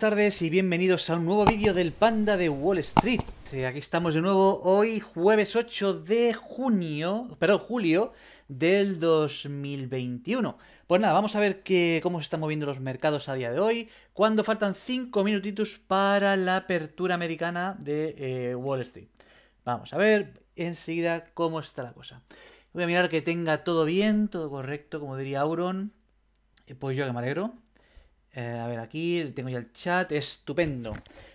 tardes y bienvenidos a un nuevo vídeo del Panda de Wall Street. Eh, aquí estamos de nuevo hoy, jueves 8 de junio, perdón, julio del 2021. Pues nada, vamos a ver cómo se están moviendo los mercados a día de hoy, cuando faltan 5 minutitos para la apertura americana de eh, Wall Street. Vamos a ver enseguida cómo está la cosa. Voy a mirar que tenga todo bien, todo correcto, como diría Auron. Eh, pues yo que me alegro. Eh, a ver, aquí tengo ya el chat, estupendo.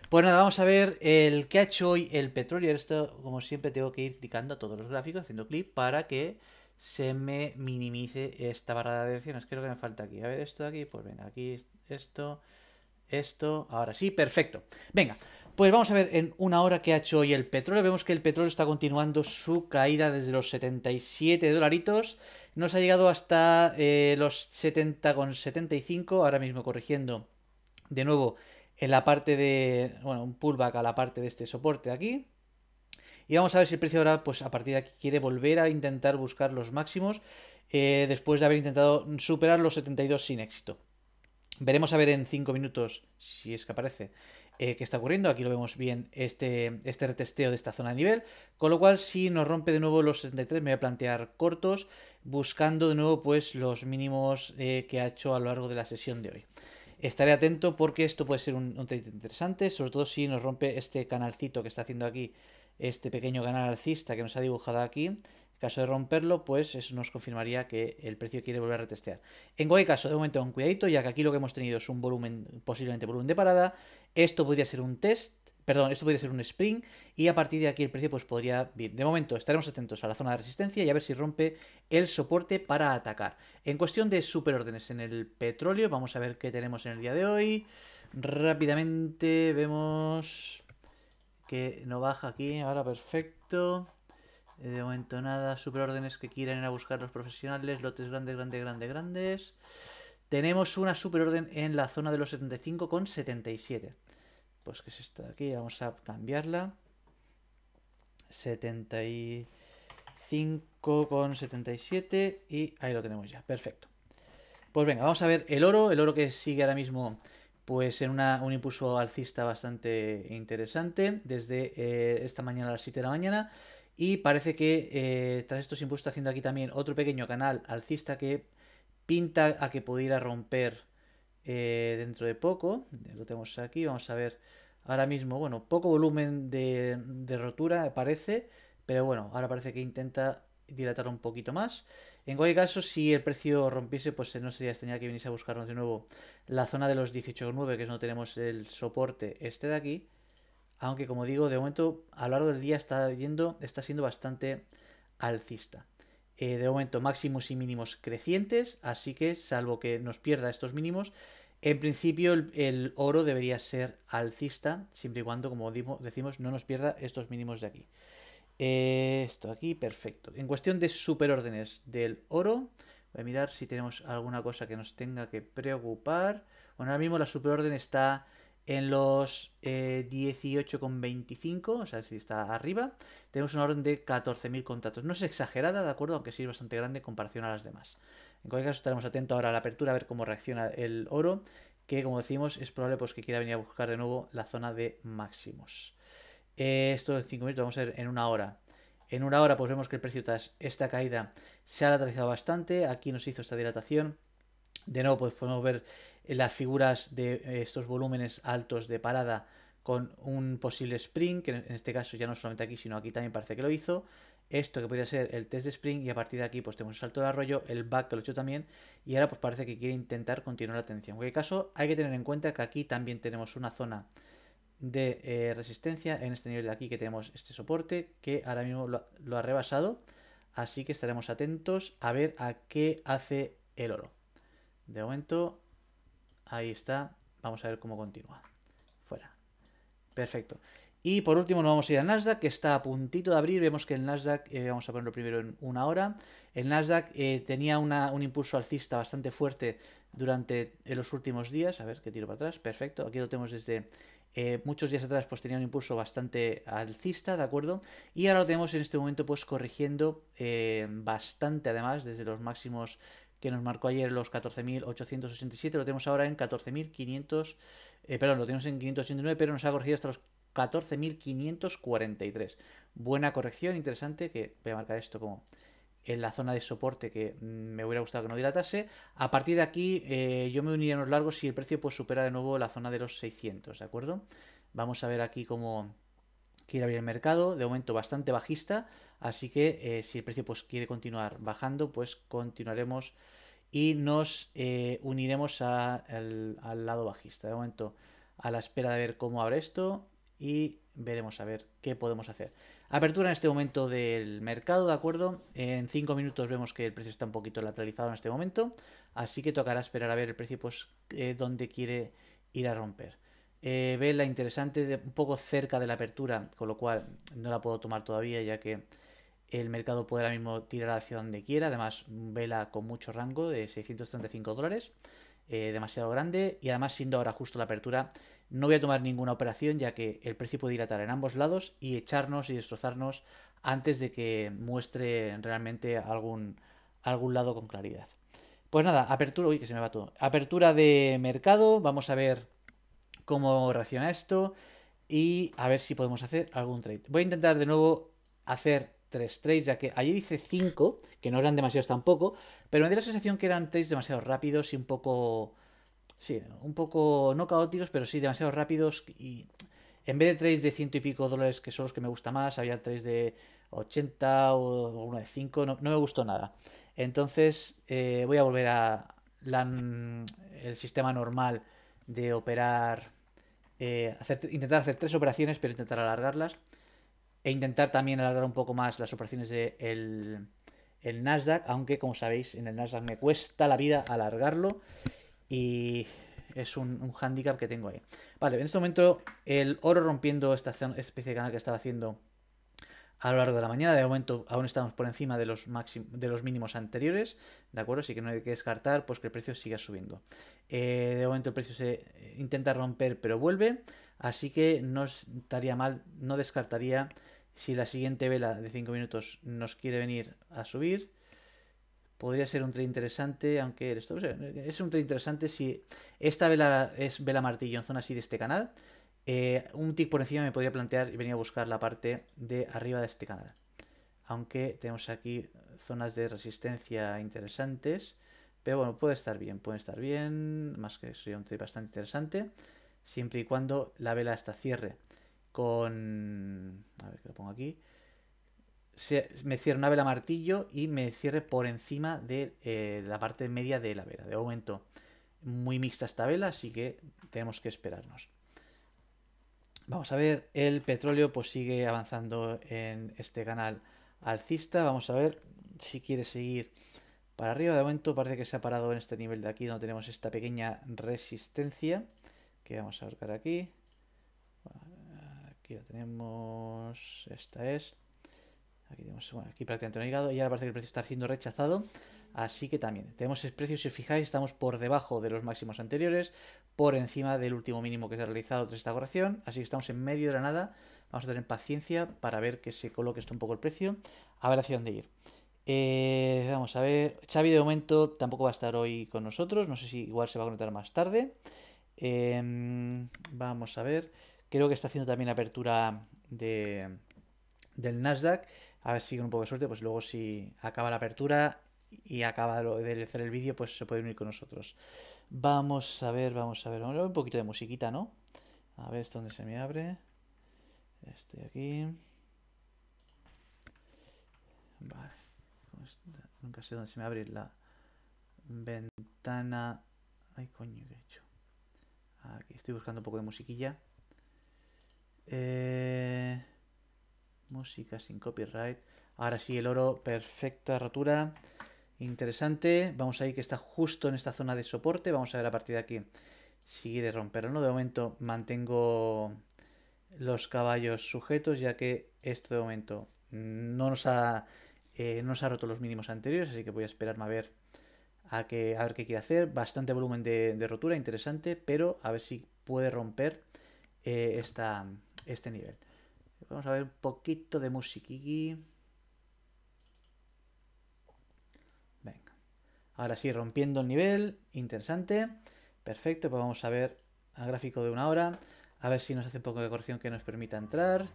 Pues nada, vamos a ver el que ha hecho hoy el petróleo. Esto, como siempre, tengo que ir clicando a todos los gráficos, haciendo clic para que se me minimice esta barra de es Creo que me falta aquí. A ver, esto de aquí, pues venga, aquí esto, esto. Ahora sí, perfecto. Venga, pues vamos a ver en una hora qué ha hecho hoy el petróleo. Vemos que el petróleo está continuando su caída desde los 77 dolaritos. Nos ha llegado hasta eh, los 70,75. Ahora mismo corrigiendo de nuevo en la parte de... Bueno, un pullback a la parte de este soporte aquí. Y vamos a ver si el precio ahora, pues a partir de aquí, quiere volver a intentar buscar los máximos eh, después de haber intentado superar los 72 sin éxito. Veremos a ver en 5 minutos, si es que aparece, eh, que está ocurriendo. Aquí lo vemos bien, este, este retesteo de esta zona de nivel. Con lo cual, si nos rompe de nuevo los 73, me voy a plantear cortos, buscando de nuevo pues los mínimos eh, que ha hecho a lo largo de la sesión de hoy. Estaré atento porque esto puede ser un, un trade interesante, sobre todo si nos rompe este canalcito que está haciendo aquí, este pequeño canal alcista que nos ha dibujado aquí, en caso de romperlo, pues eso nos confirmaría que el precio quiere volver a retestear. En cualquier caso, de momento, un cuidadito, ya que aquí lo que hemos tenido es un volumen, posiblemente volumen de parada. Esto podría ser un test, perdón, esto podría ser un spring y a partir de aquí el precio pues podría bien. De momento estaremos atentos a la zona de resistencia y a ver si rompe el soporte para atacar. En cuestión de superórdenes en el petróleo, vamos a ver qué tenemos en el día de hoy. Rápidamente vemos que no baja aquí, ahora perfecto. Eh, de momento nada, superórdenes que quieran ir a buscar los profesionales, lotes grandes, grandes, grandes, grandes. Tenemos una superorden en la zona de los 75 con 77. Pues que es esta de aquí, vamos a cambiarla. 75 con 77 y ahí lo tenemos ya, perfecto. Pues venga, vamos a ver el oro, el oro que sigue ahora mismo pues en una, un impulso alcista bastante interesante desde eh, esta mañana a las 7 de la mañana. Y parece que eh, tras estos impuestos, está haciendo aquí también otro pequeño canal alcista que pinta a que pudiera romper eh, dentro de poco. Lo tenemos aquí, vamos a ver. Ahora mismo, bueno, poco volumen de, rotura parece, pero bueno, ahora parece que intenta dilatar un poquito más. En cualquier caso, si el precio rompiese, pues no sería extrañar que viniese a buscarnos de nuevo la zona de los 18,9, que es donde tenemos el soporte este de aquí aunque como digo, de momento a lo largo del día está, yendo, está siendo bastante alcista. Eh, de momento máximos y mínimos crecientes, así que salvo que nos pierda estos mínimos, en principio el, oro debería ser alcista, siempre y cuando, como decimos, no nos pierda estos mínimos de aquí. Eh, esto aquí, perfecto. En cuestión de superórdenes del oro, voy a mirar si tenemos alguna cosa que nos tenga que preocupar. Bueno, ahora mismo la superorden está en los 18,25, eh, o sea, si está arriba, tenemos una orden de 14.000 contratos. No es exagerada, ¿de acuerdo? Aunque sí es bastante grande en comparación a las demás. En cualquier caso, estaremos atentos ahora a la apertura, a ver cómo reacciona el oro, que como decimos, es probable pues, que quiera venir a buscar de nuevo la zona de máximos. Eh, esto de 5 minutos, vamos a ver en una hora. En una hora, pues vemos que el precio tras esta caída se ha lateralizado bastante. Aquí nos hizo esta dilatación de nuevo pues podemos ver eh, las figuras de eh, estos volúmenes altos de parada con un posible spring, que en este caso ya no solamente aquí, sino aquí también parece que lo hizo. Esto que podría ser el test de spring y a partir de aquí pues tenemos el salto de arroyo, el back que lo he hecho también y ahora pues parece que quiere intentar continuar la tensión En cualquier caso hay que tener en cuenta que aquí también tenemos una zona de eh, resistencia en este nivel de aquí que tenemos este soporte que ahora mismo lo ha rebasado así que estaremos atentos a ver a qué hace el oro. De momento, ahí está. Vamos a ver cómo continúa. Fuera. Perfecto. Y por último nos vamos a ir al Nasdaq, que está a puntito de abrir. Vemos que el Nasdaq, eh, vamos a ponerlo primero en una hora, el Nasdaq eh, tenía un impulso alcista bastante fuerte durante eh, los últimos días. A ver, qué tiro para atrás. Perfecto. Aquí lo tenemos desde muchos días atrás, pues tenía un impulso bastante alcista, ¿de acuerdo? Y ahora lo tenemos en este momento, pues corrigiendo bastante, además, desde los máximos que nos marcó ayer los 14.887, lo tenemos ahora en 14.500, eh, perdón, lo tenemos en 589, pero nos ha corregido hasta los 14.543. Buena corrección, interesante, que voy a marcar esto como en la zona de soporte que me hubiera gustado que no dilatase. A partir de aquí eh, yo me uniría a los largos si el precio pues supera de nuevo la zona de los 600, ¿de acuerdo? Vamos a ver aquí cómo quiere abrir el mercado, de momento bastante bajista, así que eh, si el precio pues, quiere continuar bajando, pues continuaremos y nos eh, uniremos al, lado bajista. De momento a la espera de ver cómo abre esto y veremos a ver qué podemos hacer. Apertura en este momento del mercado, ¿de acuerdo? En 5 minutos vemos que el precio está un poquito lateralizado en este momento, así que tocará esperar a ver el precio pues eh, dónde quiere ir a romper. Eh, vela interesante un poco cerca de la apertura, con lo cual no la puedo tomar todavía ya que el mercado puede ahora mismo tirar hacia donde quiera, además vela con mucho rango de 635 dólares, eh, demasiado grande y además siendo ahora justo la apertura no voy a tomar ninguna operación ya que el precio puede dilatar en ambos lados y echarnos y destrozarnos antes de que muestre realmente algún, algún lado con claridad. Pues nada, apertura, uy que se me va todo, apertura de mercado, vamos a ver cómo reacciona esto y a ver si podemos hacer algún trade. Voy a intentar de nuevo hacer tres trades, ya que allí hice cinco, que no eran demasiados tampoco, pero me dio la sensación que eran trades demasiado rápidos y un poco... Sí, un poco no caóticos, pero sí demasiado rápidos y... En vez de trades de ciento y pico dólares, que son los que me gusta más, había trades de 80 o uno de 5, no, me gustó nada. Entonces eh, voy a volver a el sistema normal de operar eh, intentar hacer tres operaciones, pero intentar alargarlas. E intentar también alargar un poco más las operaciones del de el, Nasdaq, aunque como sabéis, en el Nasdaq me cuesta la vida alargarlo. Y es un, un hándicap que tengo ahí. Vale, en este momento el oro rompiendo esta especie de canal que estaba haciendo a lo largo de la mañana. De momento aún estamos por encima de los, máximos de los mínimos anteriores, ¿de acuerdo? Así que no hay que descartar pues, que el precio siga subiendo. Eh, de momento el precio se eh, intenta romper pero vuelve, así que no estaría mal, no descartaría si la siguiente vela de 5 minutos nos quiere venir a subir. Podría ser un trade interesante, aunque esto es un trade interesante si esta vela es vela martillo en zona así de este canal. Eh, un tick por encima me podría plantear y venir a buscar la parte de arriba de este canal. Aunque tenemos aquí zonas de resistencia interesantes. Pero bueno, puede estar bien, puede estar bien. Más que sería un tick bastante interesante. Siempre y cuando la vela hasta cierre con... A ver qué pongo aquí. me cierre una vela martillo y me cierre por encima de eh, la parte media de la vela. De momento, muy mixta esta vela, así que tenemos que esperarnos. Vamos a ver, el petróleo pues sigue avanzando en este canal alcista. Vamos a ver si quiere seguir para arriba. De momento parece que se ha parado en este nivel de aquí donde tenemos esta pequeña resistencia que vamos a ahorcar aquí. Aquí la tenemos, esta es. Aquí tenemos, aquí prácticamente no ha llegado y ahora parece que el precio está siendo rechazado. Así que también tenemos el precio, si os fijáis, estamos por debajo de los máximos anteriores, por encima del último mínimo que se ha realizado tras esta corrección, así que estamos en medio de la nada. Vamos a tener paciencia para ver que se coloque esto un poco el precio, a ver hacia dónde ir. Eh, vamos a ver, Xavi de momento tampoco va a estar hoy con nosotros, no sé si igual se va a conectar más tarde. Em, vamos a ver, creo que está haciendo también apertura de, del Nasdaq, a ver si con un poco de suerte, pues luego si acaba la apertura y acaba de hacer el vídeo, pues se puede unir con nosotros. Vamos a ver, vamos a ver, un poquito de musiquita, ¿no? A ver, ¿esto dónde se me abre? Estoy aquí. Vale. Nunca sé dónde se me abre la ventana. Ay, coño, ¿qué he hecho? Aquí estoy buscando un poco de musiquilla. Eh, música sin copyright. Ahora sí, el oro, perfecta rotura. Interesante. Vamos a ir que está justo en esta zona de soporte. Vamos a ver a partir de aquí si quiere romperlo no. De momento mantengo los caballos sujetos ya que esto de momento no nos ha, eh, nos ha roto los mínimos anteriores. Así que voy a esperarme a ver, a, que, a ver qué quiere hacer. Bastante volumen de, rotura, interesante. Pero a ver si puede romper eh, este nivel. Vamos a ver un poquito de musiquiki. Ahora sí, rompiendo el nivel, interesante. Perfecto, pues vamos a ver al gráfico de una hora. A ver si nos hace un poco de corrección que nos permita entrar.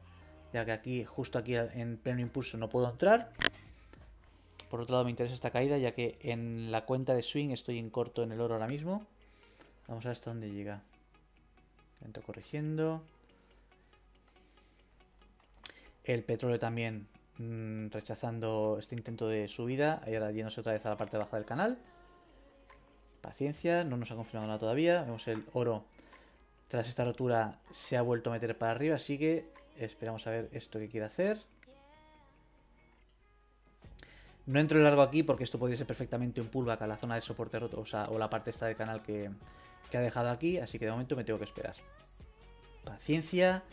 Ya que aquí, justo aquí en pleno impulso, no puedo entrar. Por otro lado me interesa esta caída, ya que en la cuenta de swing estoy en corto en el oro ahora mismo. Vamos a ver hasta dónde llega. Vento corrigiendo. El petróleo también Mm, rechazando este intento de subida. Y ahora yéndose otra vez a la parte baja del canal. Paciencia, no nos ha confirmado nada todavía. Vemos el oro tras esta rotura se ha vuelto a meter para arriba, así que esperamos a ver esto que quiere hacer. No entro en largo aquí porque esto podría ser perfectamente un pullback a la zona del soporte roto, o la parte esta del canal que, que ha dejado aquí, así que de momento me tengo que esperar. Paciencia,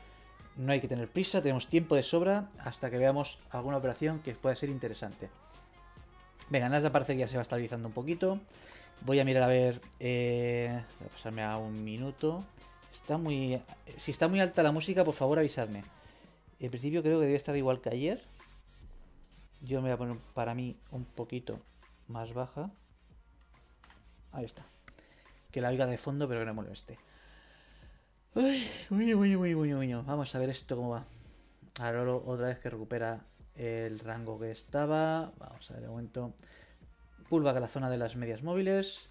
no hay que tener prisa, tenemos tiempo de sobra hasta que veamos alguna operación que pueda ser interesante. Venga, nada parece que ya se va estabilizando un poquito. Voy a mirar a ver... Eh, voy a pasarme a un minuto. Está muy... Si está muy alta la música, por favor avisadme. En principio creo que debe estar igual que ayer. Yo me voy a poner para mí un poquito más baja. Ahí está. Que la oiga de fondo, pero que no moleste. Vamos a ver esto cómo va. Ahora oro otra vez que recupera el rango que estaba. Vamos a ver de momento. Pulva a la zona de las medias móviles.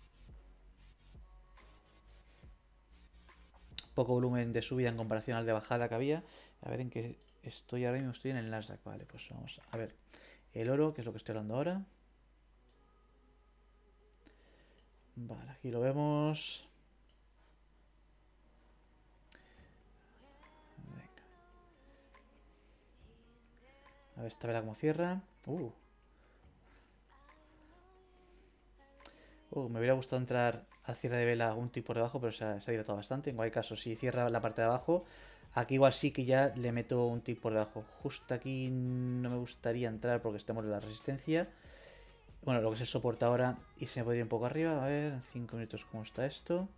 Poco volumen de subida en comparación al de bajada que había. A ver en qué estoy ahora mismo. Estoy en el Nasdaq. Vale, pues vamos a ver. El oro, que es lo que estoy hablando ahora. Vale, aquí lo vemos. A ver esta vela cómo cierra. Uh. Uh, me hubiera gustado entrar al cierre de vela un tip por debajo, pero se ha, dilatado bastante. En cualquier caso, si cierra la parte de abajo, aquí igual sí que ya le meto un tip por debajo. Justo aquí no me gustaría entrar porque estamos en la resistencia. Bueno, lo que se soporta ahora y se me podría ir un poco arriba. A ver, en 5 minutos cómo está esto.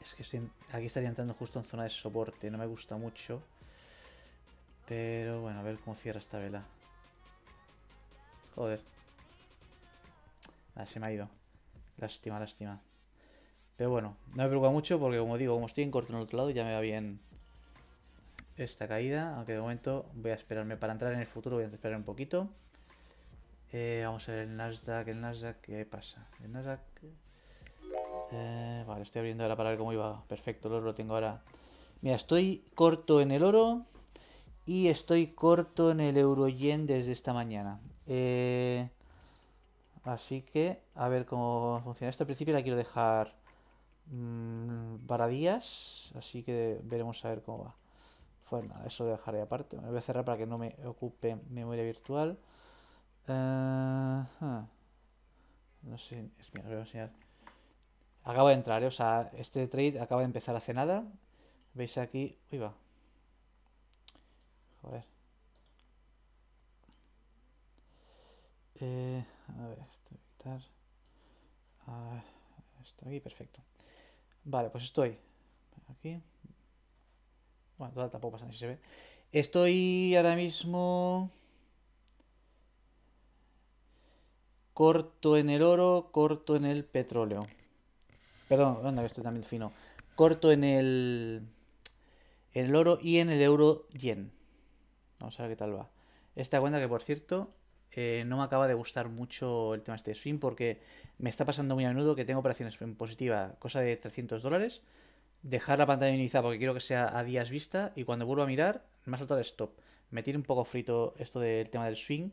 Es que aquí estaría entrando justo en zona de soporte, no me gusta mucho. Pero bueno, a ver cómo cierra esta vela. Joder. Ah, se me ha ido. Lástima, lástima. Pero bueno, no me preocupa mucho porque como digo, como estoy en corto en el otro lado, ya me va bien esta caída. Aunque de momento voy a esperarme para entrar en el futuro, voy a esperar un poquito. Eh, vamos a ver el Nasdaq, el Nasdaq, ¿qué pasa? El Nasdaq... Eh, vale, estoy abriendo ahora para ver cómo iba. Perfecto, el oro lo tengo ahora. Mira, estoy corto en el oro y estoy corto en el Euro Yen desde esta mañana. Eh, así que, a ver cómo funciona esto. Al principio la quiero dejar mm, para días, así que veremos a ver cómo va. Bueno, pues eso lo dejaré aparte. Me voy a cerrar para que no me ocupe memoria virtual. Eh, ah. No sé, es Acabo de entrar, eh, o sea, este trade acaba de empezar hace nada. Veis aquí, uy va, ver Eh, a ver, estoy a quitar. Ah, esto aquí, perfecto. Vale, pues estoy aquí. Bueno, la tampoco pasa si se ve. Estoy ahora mismo... Corto en el oro, corto en el petróleo. Perdón, anda estoy también fino. Corto en el... En el oro y en el euro yen. Vamos a ver qué tal va. Esta cuenta que, por cierto, eh, no me acaba de gustar mucho el tema este de swing porque me está pasando muy a menudo que tengo operaciones en positiva, cosa de 300 dólares, dejar la pantalla minimizada porque quiero que sea a días vista y cuando vuelvo a mirar me ha saltado el stop. Me tiene un poco frito esto del tema del swing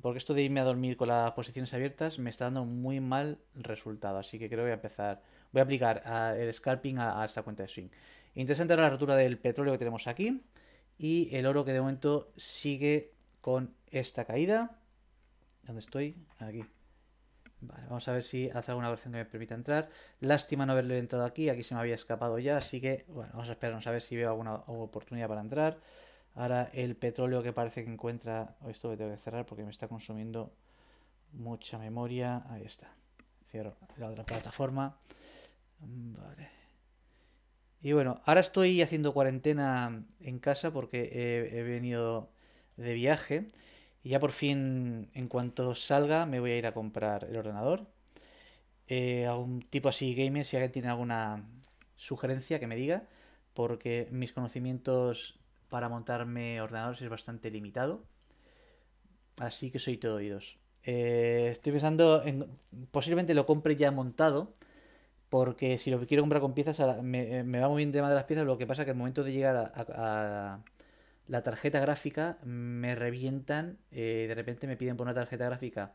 porque esto de irme a dormir con las posiciones abiertas me está dando muy mal resultado, así que creo que voy a empezar, voy a aplicar ah, el scalping a, esta cuenta de swing. Interesante la rotura del petróleo que tenemos aquí. Y el oro que de momento sigue con esta caída. ¿Dónde estoy? Aquí. Vale, vamos a ver si hace alguna versión que me permita entrar. Lástima no haberle entrado aquí, aquí se me había escapado ya, así que bueno, vamos a esperarnos a ver si veo alguna oportunidad para entrar. Ahora el petróleo que parece que encuentra... Esto lo tengo que cerrar porque me está consumiendo mucha memoria. Ahí está. Cierro la otra plataforma. Vale. Y bueno, ahora estoy haciendo cuarentena en casa porque he, venido de viaje. Y ya por fin, en cuanto salga, me voy a ir a comprar el ordenador. Eh, algún tipo así gamer, si alguien tiene alguna sugerencia que me diga, porque mis conocimientos para montarme ordenadores es bastante limitado. Así que soy todo oídos. Eh, estoy pensando en. Posiblemente lo compre ya montado. Porque si lo quiero comprar con piezas, eh, me, va muy bien el tema de las piezas. Lo que pasa es que al momento de llegar a, la tarjeta gráfica, me revientan. Eh, de repente me piden por una tarjeta gráfica,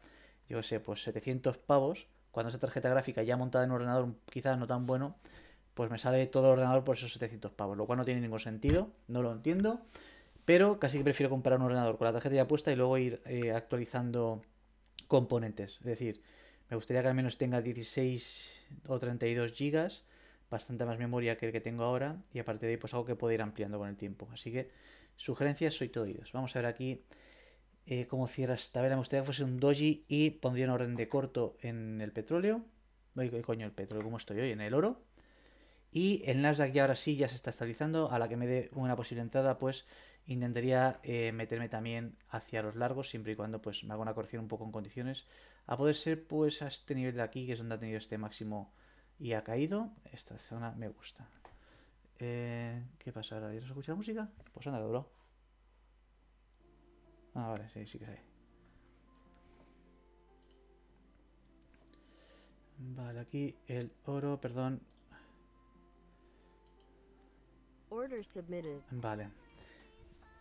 yo sé, pues 700 pavos. Cuando esa tarjeta gráfica ya montada en un ordenador, quizás no tan bueno, pues me sale todo el ordenador por esos 700 pavos. Lo cual no tiene ningún sentido, no lo entiendo. Pero casi que prefiero comprar un ordenador con la tarjeta ya puesta y luego ir eh, actualizando componentes. Es decir me gustaría que al menos tenga 16 o 32 GB, bastante más memoria que el que tengo ahora, y aparte de ahí pues algo que pueda ir ampliando con el tiempo. Así que sugerencias, soy todo oídos. Vamos a ver aquí eh, cómo cierra esta vela. Me gustaría que fuese un doji y pondría un orden de corto en el petróleo. Oye, coño, el petróleo, ¿cómo estoy hoy? En el oro. Y el Nasdaq ya ahora sí ya se está estabilizando. A la que me dé una posible entrada, pues intentaría eh, meterme también hacia los largos, siempre y cuando pues me haga una corrección un poco en condiciones. A poder ser pues a este nivel de aquí, que es donde ha tenido este máximo y ha caído. Esta zona me gusta. Eh, ¿Qué pasa ahora? escucha la música? Pues anda, oro. Ah, vale, sí, sí que ve. Vale, aquí el oro, perdón, Vale.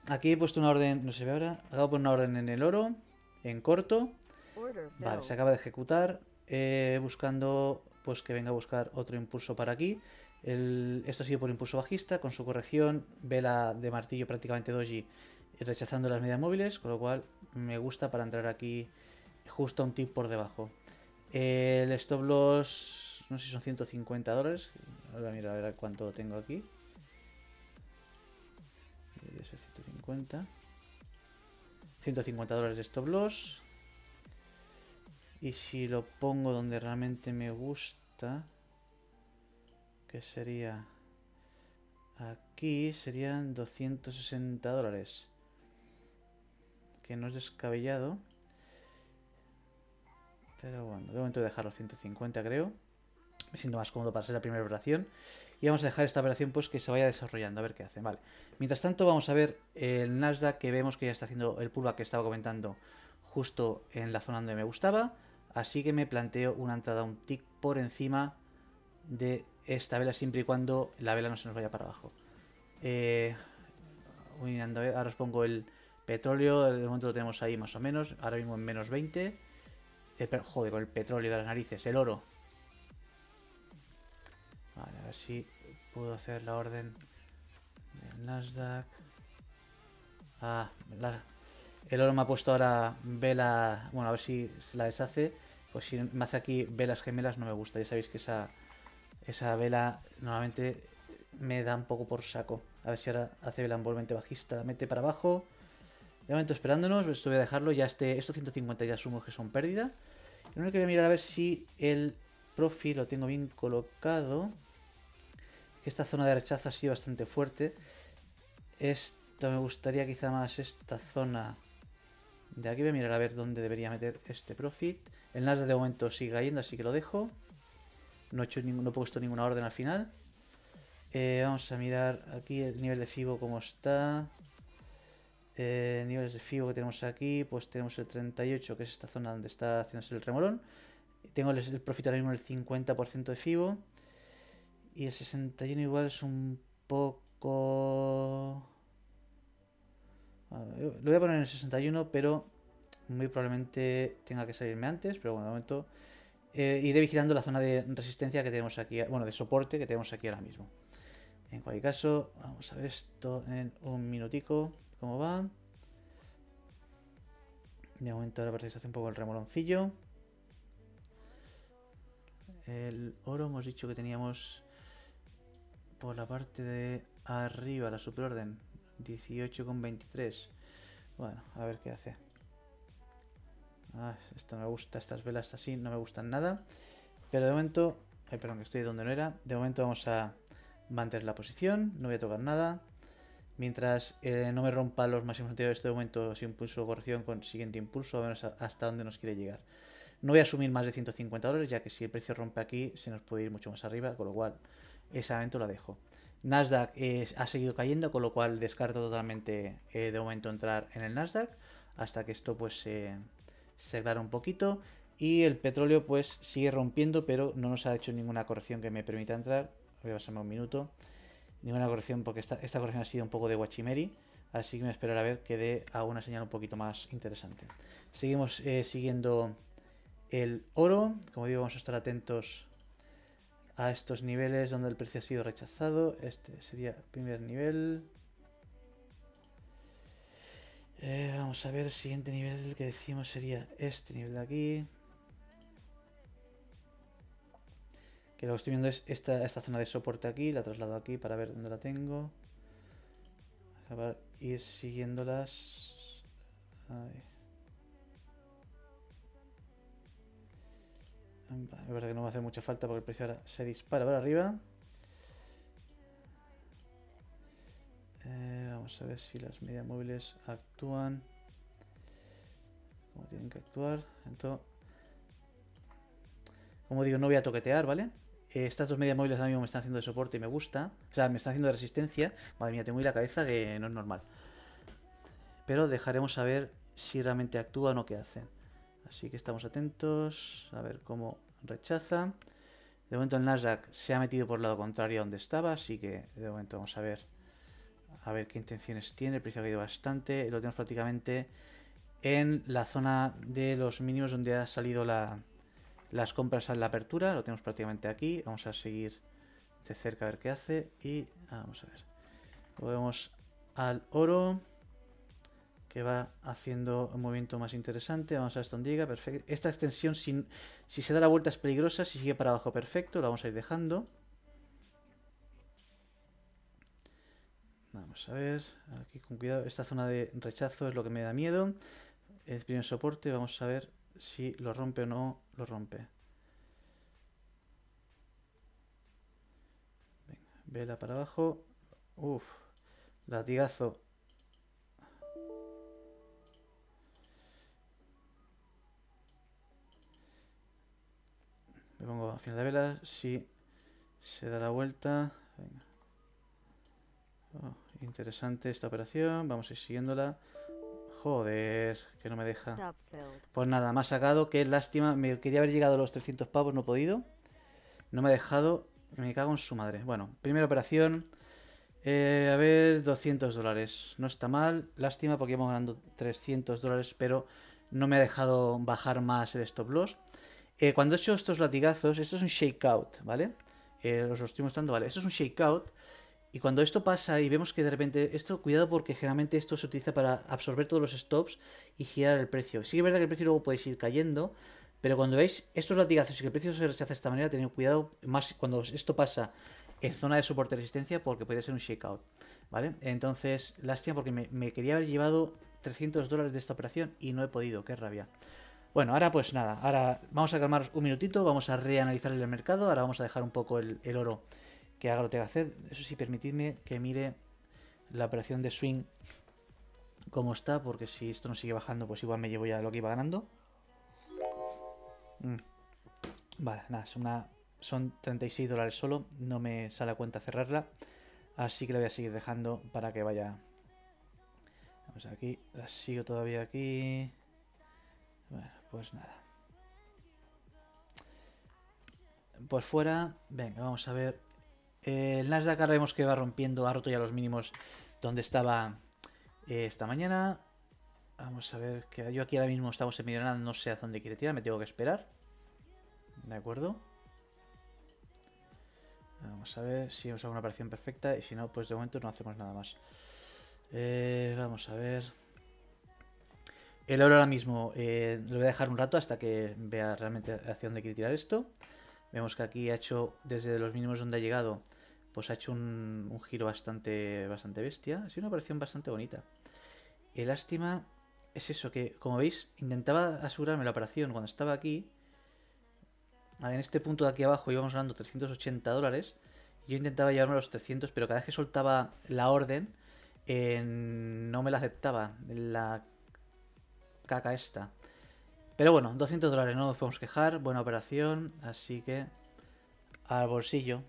Aquí he puesto una orden, no se ve ahora. Acabo de poner una orden en el oro, en corto. Vale, se acaba de ejecutar. Eh, buscando, pues que venga a buscar otro impulso para aquí. esto ha sido por impulso bajista, con su corrección, vela de martillo prácticamente doji, rechazando las medias móviles, con lo cual me gusta para entrar aquí justo a un tip por debajo. El stop loss, no sé si son 150 dólares, voy a a ver cuánto tengo aquí. 150. 150 dólares de stop loss. Y si lo pongo donde realmente me gusta, que sería aquí, serían 260 dólares. Que no es descabellado. Pero bueno, de momento 150 creo. Me siento más cómodo para hacer la primera operación y vamos a dejar esta operación pues que se vaya desarrollando, a ver qué hace, ¿vale? Mientras tanto vamos a ver el Nasdaq que vemos que ya está haciendo el pullback que estaba comentando justo en la zona donde me gustaba, así que me planteo una entrada un tick por encima de esta vela siempre y cuando la vela no se nos vaya para abajo. Eh, eh, ahora os pongo el petróleo, de momento lo tenemos ahí más o menos, ahora mismo en menos 20. Eh, joder, con el petróleo de las narices, el oro si puedo hacer la orden del Nasdaq. Ah, el oro me ha puesto ahora vela, bueno, a ver si se la deshace. Pues si me hace aquí velas gemelas no me gusta, ya sabéis que esa, esa vela normalmente me da un poco por saco. A ver si ahora hace vela envolvente bajista, mete para abajo. De momento esperándonos, esto voy a dejarlo, ya este, estos 150 ya asumo que son pérdida. Lo único que voy a mirar a ver si el profil lo tengo bien colocado que esta zona de rechazo ha sido bastante fuerte. esto me gustaría quizá más esta zona de aquí. Voy a mirar a ver dónde debería meter este profit. El Nasdaq de momento sigue cayendo, así que lo dejo. No he, puesto ninguna orden al final. Eh, vamos a mirar aquí el nivel de FIBO cómo está. Eh, niveles de FIBO que tenemos aquí, pues tenemos el 38, que es esta zona donde está haciéndose el remolón. Tengo el, el profit ahora mismo del 50% de FIBO. Y el 61 igual es un poco... lo voy a poner en el 61, pero muy probablemente tenga que salirme antes, pero bueno, de momento eh, iré vigilando la zona de resistencia que tenemos aquí, bueno, de soporte que tenemos aquí ahora mismo. En cualquier caso, vamos a ver esto en un minutico, cómo va. De momento ahora parece que se hace un poco el remoloncillo. El oro hemos dicho que teníamos por la parte de arriba, la superorden. 18,23. Bueno, a ver qué hace. Ah, esto me gusta, estas velas así no me gustan nada. Pero de momento, perdón, que estoy donde no era. De momento vamos a mantener la posición, no voy a tocar nada. Mientras eh, no me rompa los máximos anteriores de momento, si impulso o corrección con siguiente impulso, a ver hasta dónde nos quiere llegar. No voy a asumir más de 150 dólares, ya que si el precio rompe aquí, se nos puede ir mucho más arriba, con lo cual ese momento la dejo. Nasdaq ha seguido cayendo, con lo cual descarto totalmente eh, de momento entrar en el Nasdaq hasta que esto pues se aclare un poquito. Y el petróleo pues sigue rompiendo, pero no nos ha hecho ninguna corrección que me permita entrar. Voy a pasarme un minuto. Ninguna corrección porque esta, esta corrección ha sido un poco de guachimeri. Así que me espero a ver que dé alguna señal un poquito más interesante. Seguimos eh, siguiendo el oro. Como digo, vamos a estar atentos a estos niveles donde el precio ha sido rechazado. Este sería el primer nivel. Eh, vamos a ver, el siguiente nivel que decimos sería este nivel de aquí. Que lo que estoy viendo es esta, zona de soporte aquí, la traslado aquí para ver dónde la tengo. Vamos a ir siguiéndolas. A Es verdad que no va a hacer mucha falta porque el precio ahora se dispara para arriba. Eh, vamos a ver si las medias móviles actúan como tienen que actuar. como digo, no voy a toquetear, ¿vale? Eh, estas dos medias móviles ahora mismo me están haciendo de soporte y me gusta. O sea, me están haciendo de resistencia. Madre mía, tengo ahí la cabeza que no es normal. Pero dejaremos saber si realmente actúa o qué hacen. Así que estamos atentos. A ver cómo rechaza. De momento el Nasdaq se ha metido por el lado contrario a donde estaba, así que de momento vamos a ver a ver qué intenciones tiene. El precio ha caído bastante, lo tenemos prácticamente en la zona de los mínimos donde ha salido las compras a la apertura, lo tenemos prácticamente aquí. Vamos a seguir de cerca a ver qué hace y vamos a ver. Volvemos al oro que va haciendo un movimiento más interesante. Vamos a ver hasta dónde llega. Perfecto. Esta extensión, si, si se da la vuelta, es peligrosa. Si sigue para abajo, perfecto. La vamos a ir dejando. Vamos a ver. Aquí con cuidado. Esta zona de rechazo es lo que me da miedo. El primer soporte. Vamos a ver si lo rompe o no lo rompe. vela para abajo. Uf. Latigazo pongo a final de vela. Si se da la vuelta. Oh, interesante esta operación. Vamos a ir siguiéndola. Joder, que no me deja. Pues nada, me ha sacado. Qué lástima. Me quería haber llegado a los 300 pavos, no he podido. No me ha dejado. Me cago en su madre. Bueno, primera operación. Eh, a ver, 200 dólares. No está mal. Lástima porque íbamos ganando 300 dólares, pero no me ha dejado bajar más el stop loss. Eh, cuando he hecho estos latigazos, esto es un shakeout, ¿vale? Eh, os lo estoy mostrando, ¿vale? Esto es un shakeout. Y cuando esto pasa y vemos que de repente, esto, cuidado porque generalmente esto se utiliza para absorber todos los stops y girar el precio. Sí que es verdad que el precio luego podéis ir cayendo, pero cuando veis estos latigazos y que el precio se rechaza de esta manera, tened cuidado más cuando esto pasa en zona de soporte resistencia porque podría ser un shakeout, ¿vale? Entonces, lástima porque me, me quería haber llevado 300 dólares de esta operación y no he podido, qué rabia. Bueno, ahora pues nada, ahora vamos a calmaros un minutito, vamos a reanalizar el mercado, ahora vamos a dejar un poco el, oro que haga lo que hacer. Eso sí, permitidme que mire la operación de swing cómo está, porque si esto no sigue bajando, pues igual me llevo ya lo que iba ganando. Mm. Vale, nada, una, son 36 dólares solo, no me sale a cuenta cerrarla, así que la voy a seguir dejando para que vaya... Vamos aquí, la sigo todavía aquí... Bueno, pues nada. Pues fuera, venga, vamos a ver. el Nasdaq ahora vemos que va rompiendo, ha roto ya los mínimos donde estaba eh, esta mañana. Vamos a ver, que yo aquí ahora mismo estamos en granada, no sé a dónde quiere tirar, me tengo que esperar. ¿De acuerdo? Vamos a ver si vemos una aparición perfecta y si no, pues de momento no hacemos nada más. Eh, vamos a ver. El oro ahora mismo eh, lo voy a dejar un rato hasta que vea realmente hacia dónde quiere tirar esto. Vemos que aquí ha hecho, desde los mínimos donde ha llegado, pues ha hecho un, giro bastante, bastante bestia. Ha sido una operación bastante bonita. Y lástima es eso, que como veis, intentaba asegurarme la operación cuando estaba aquí. En este punto de aquí abajo íbamos ganando 380 dólares. Yo intentaba llevarme los 300, pero cada vez que soltaba la orden, eh, no me la aceptaba. La caca esta. Pero bueno, 200 dólares no nos podemos quejar. Buena operación, así que al bolsillo.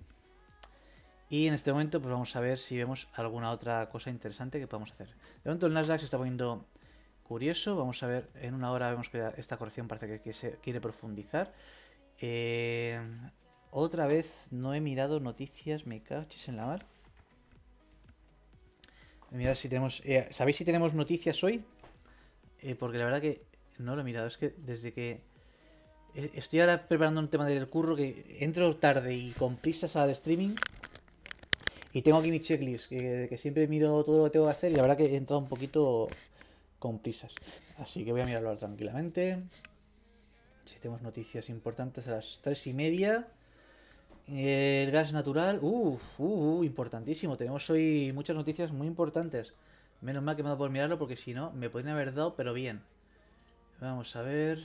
Y en este momento pues vamos a ver si vemos alguna otra cosa interesante que podamos hacer. De momento el Nasdaq se está poniendo curioso. Vamos a ver, en una hora vemos que esta corrección parece que se quiere profundizar. Eh, otra vez no he mirado noticias, me cachis en la mar. Mirad si tenemos. Eh, ¿Sabéis si tenemos noticias hoy? Eh, porque la verdad que no lo he mirado, es que desde que... Eh, estoy ahora preparando un tema del curro que entro tarde y con prisas al streaming. Y tengo aquí mi checklist, que, siempre miro todo lo que tengo que hacer y la verdad que he entrado un poquito con prisas. Así que voy a mirarlo tranquilamente. Si tenemos noticias importantes a las 3 y media. El gas natural, uff, importantísimo. Tenemos hoy muchas noticias muy importantes. Menos mal que me ha dado por mirarlo porque si no me podrían haber dado, pero bien. Vamos a ver...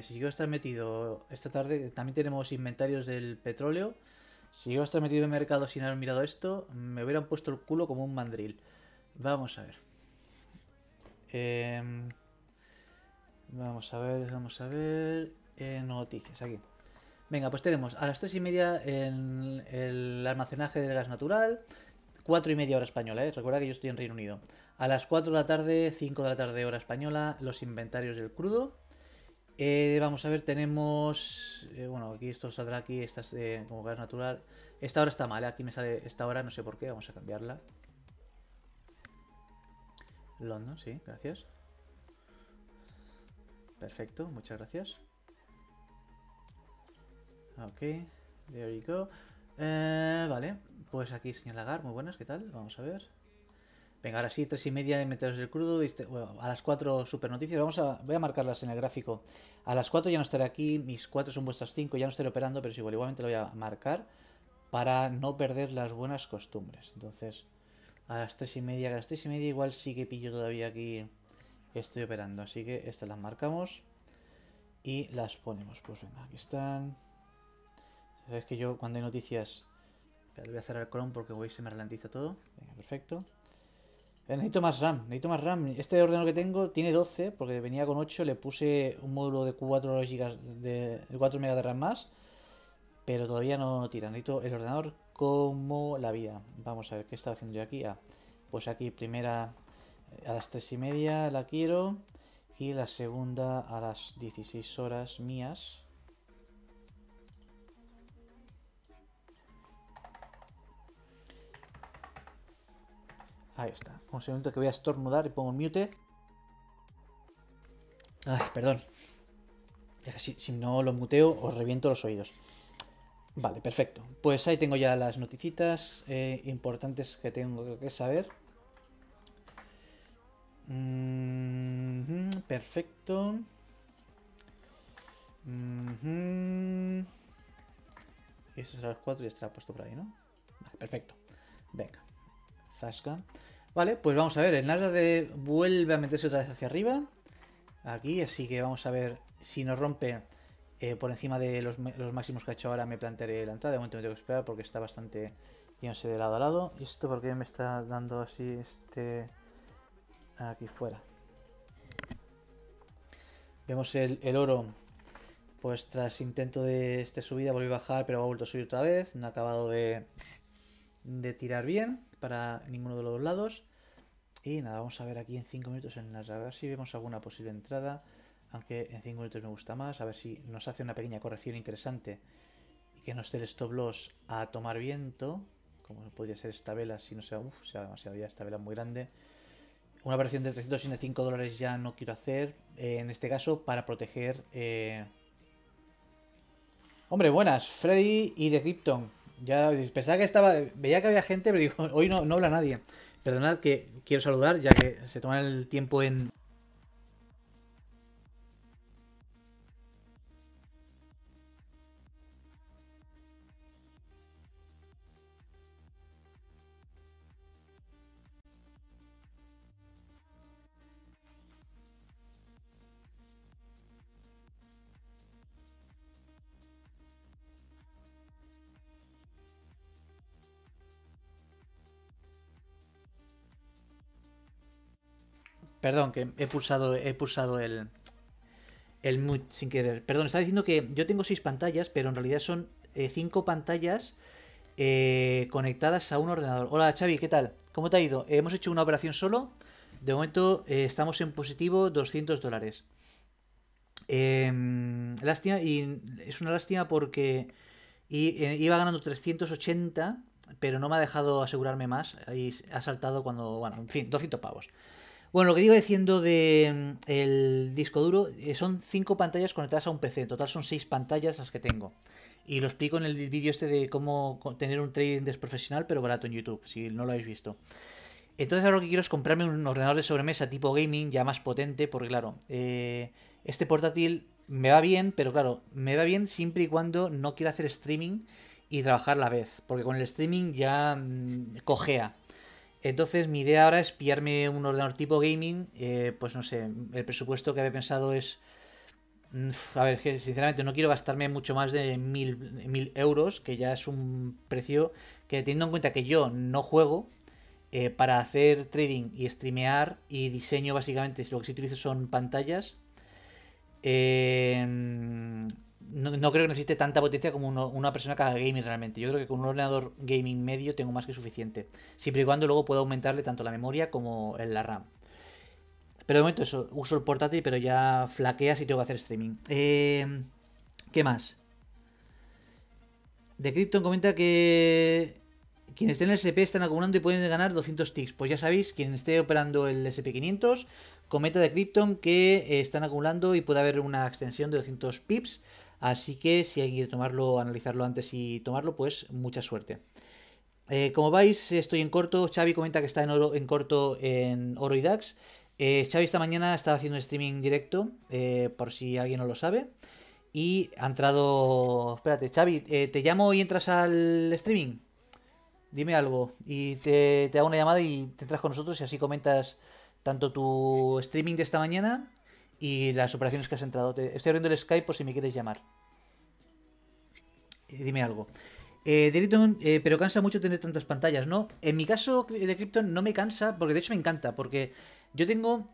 si yo a metido esta tarde, también tenemos inventarios del petróleo. Si yo a estar metido en el mercado sin haber mirado esto, me hubieran puesto el culo como un mandril. Vamos a ver. Em, vamos a ver, vamos a ver. Eh, noticias, aquí. Venga, pues tenemos a las 3 y media en el almacenaje de gas natural, 4 y media hora española, ¿eh? recuerda que yo estoy en Reino Unido. A las 4 de la tarde, 5 de la tarde hora española, los inventarios del crudo. Eh, vamos a ver, tenemos... Eh, bueno, aquí esto saldrá aquí, estas, eh, como gas natural. Esta hora está mal, aquí me sale esta hora, no sé por qué, vamos a cambiarla. London, sí, gracias. Perfecto, muchas gracias. Ok, there you go. Eh, vale, pues aquí señor muy buenas, ¿qué tal? Vamos a ver. Venga, ahora sí, tres y media meteros el crudo, a las 4 super noticias, vamos a, voy a marcarlas en el gráfico. A las 4 ya no estaré aquí, mis cuatro son vuestras 5, ya no estaré operando, pero igual, igualmente lo voy a marcar para no perder las buenas costumbres. Entonces, a las 3 y media, a las 3 y media igual sigue que pillo todavía aquí, estoy operando, así que estas las marcamos y las ponemos. Pues venga, aquí están... Es que yo cuando hay noticias... voy a cerrar el Chrome porque se me ralentiza todo. Venga, perfecto. Eh, necesito más RAM, necesito más RAM. Este ordenador que tengo tiene 12, porque venía con 8, le puse un módulo de 4 GB de 4 MB de RAM más, pero todavía no tira. Necesito el ordenador como la vida. Vamos a ver qué está haciendo yo aquí. Ah, pues aquí primera eh, a las 3 y media la quiero y la segunda a las 16 horas mías. Ahí está. Un segundo que voy a estornudar y pongo mute. Ay, perdón. si, no lo muteo, os reviento los oídos. Vale, perfecto. Pues ahí tengo ya las noticitas eh, importantes que tengo que saber. Mm-hmm, perfecto. Mm-hmm. Y es las 4 y estará puesto por ahí, ¿no? Vale, perfecto. Venga. Zasca. Vale, pues vamos a ver, el de vuelve a meterse otra vez hacia arriba. Aquí, así que vamos a ver si nos rompe eh, por encima de los, máximos que ha hecho ahora. Me plantearé la entrada. De momento me tengo que esperar porque está bastante sé, de lado a lado. ¿Y esto porque me está dando así este... aquí fuera? Vemos el, el oro pues tras intento de esta subida volvió a bajar, pero ha vuelto a subir otra vez. No ha acabado de, de tirar bien para ninguno de los dos lados. Y nada, vamos a ver aquí en 5 minutos en las a ver si vemos alguna posible entrada. Aunque en 5 minutos me gusta más. A ver si nos hace una pequeña corrección interesante. Y que nos dé el stop loss a tomar viento. Como podría ser esta vela si no sea, uff, demasiado ya esta vela muy grande. Una versión de 305 dólares ya no quiero hacer. Eh, en este caso para proteger... Eh, Hombre, buenas, Freddy y de Krypton. Ya pensaba que estaba. Veía que había gente, pero digo, hoy no, no habla nadie. Perdonad que quiero saludar, ya que se toma el tiempo en, Perdón, que he pulsado, he pulsado el, el mute sin querer. Perdón, estaba diciendo que yo tengo seis pantallas, pero en realidad son eh, cinco pantallas eh, conectadas a un ordenador. Hola Xavi, ¿qué tal? ¿Cómo te ha ido? Hemos hecho una operación solo. De momento eh, estamos en positivo 200 dólares. Em, lástima, y es una lástima porque iba ganando 380, pero no me ha dejado asegurarme más. Y ha saltado cuando, bueno, en fin, 200 pavos. Bueno, lo que digo diciendo de mm, el disco duro, eh, son cinco pantallas conectadas a un PC. En total son seis pantallas las que tengo. Y lo explico en el vídeo este de cómo tener un trading desprofesional pero barato en YouTube, si no lo habéis visto. Entonces ahora lo que quiero es comprarme un ordenador de sobremesa tipo gaming, ya más potente, porque claro, eh, este portátil me va bien, pero claro, me va bien siempre y cuando no quiera hacer streaming y trabajar a la vez, porque con el streaming ya mm, cojea. Entonces mi idea ahora es pillarme un ordenador tipo gaming, eh, pues no sé, el presupuesto que había pensado es... Mm, a ver, sinceramente no quiero gastarme mucho más de mil, euros, que ya es un precio que teniendo en cuenta que yo no juego, eh, para hacer trading y streamear y diseño básicamente lo que se utiliza son pantallas. Eh, no, creo que necesite tanta potencia como una persona que haga gaming realmente. Yo creo que con un ordenador gaming medio tengo más que suficiente. Siempre y cuando luego pueda aumentarle tanto la memoria como la RAM. Pero de momento eso, uso el portátil, pero ya flaquea si tengo que hacer streaming. Em, ¿Qué más? De comenta que quienes estén en el SP están acumulando y pueden ganar 200 ticks. Pues ya sabéis, quien esté operando el SP500, comenta de Krypton que eh, están acumulando y puede haber una extensión de 200 pips Así que si hay que tomarlo, analizarlo antes y tomarlo, pues mucha suerte. Eh, como vais estoy en corto. Xavi comenta que está en, oro, en corto en Oro y DAX. Eh, Xavi esta mañana estaba haciendo un streaming directo, eh, por si alguien no lo sabe. Y ha entrado... Espérate, Xavi, te llamo y entras al streaming. Dime algo. Y te, te hago una llamada y te entras con nosotros y así comentas tanto tu streaming de esta mañana y las operaciones que has entrado. estoy abriendo el Skype por si me quieres llamar. Eh, dime algo. Eh, eh, pero cansa mucho tener tantas pantallas, ¿no? En mi caso de Krypton no me cansa, porque de hecho me encanta, porque yo tengo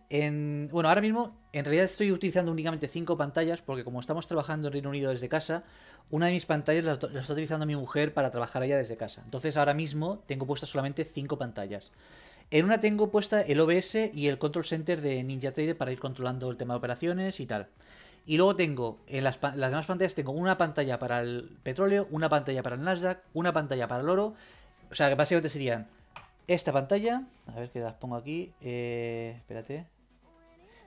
Bueno, ahora mismo en realidad estoy utilizando únicamente 5 pantallas, porque como estamos trabajando en Reino Unido desde casa, una de mis pantallas la, la está utilizando mi mujer para trabajar allá desde casa. Entonces ahora mismo tengo puestas solamente cinco pantallas. En una tengo puesta el OBS y el Control Center de NinjaTrader para ir controlando el tema de operaciones y tal. Y luego tengo, en las, demás pantallas, tengo una pantalla para el petróleo, una pantalla para el Nasdaq, una pantalla para el oro. O sea, que básicamente serían esta pantalla, a ver que las pongo aquí, eh, espérate.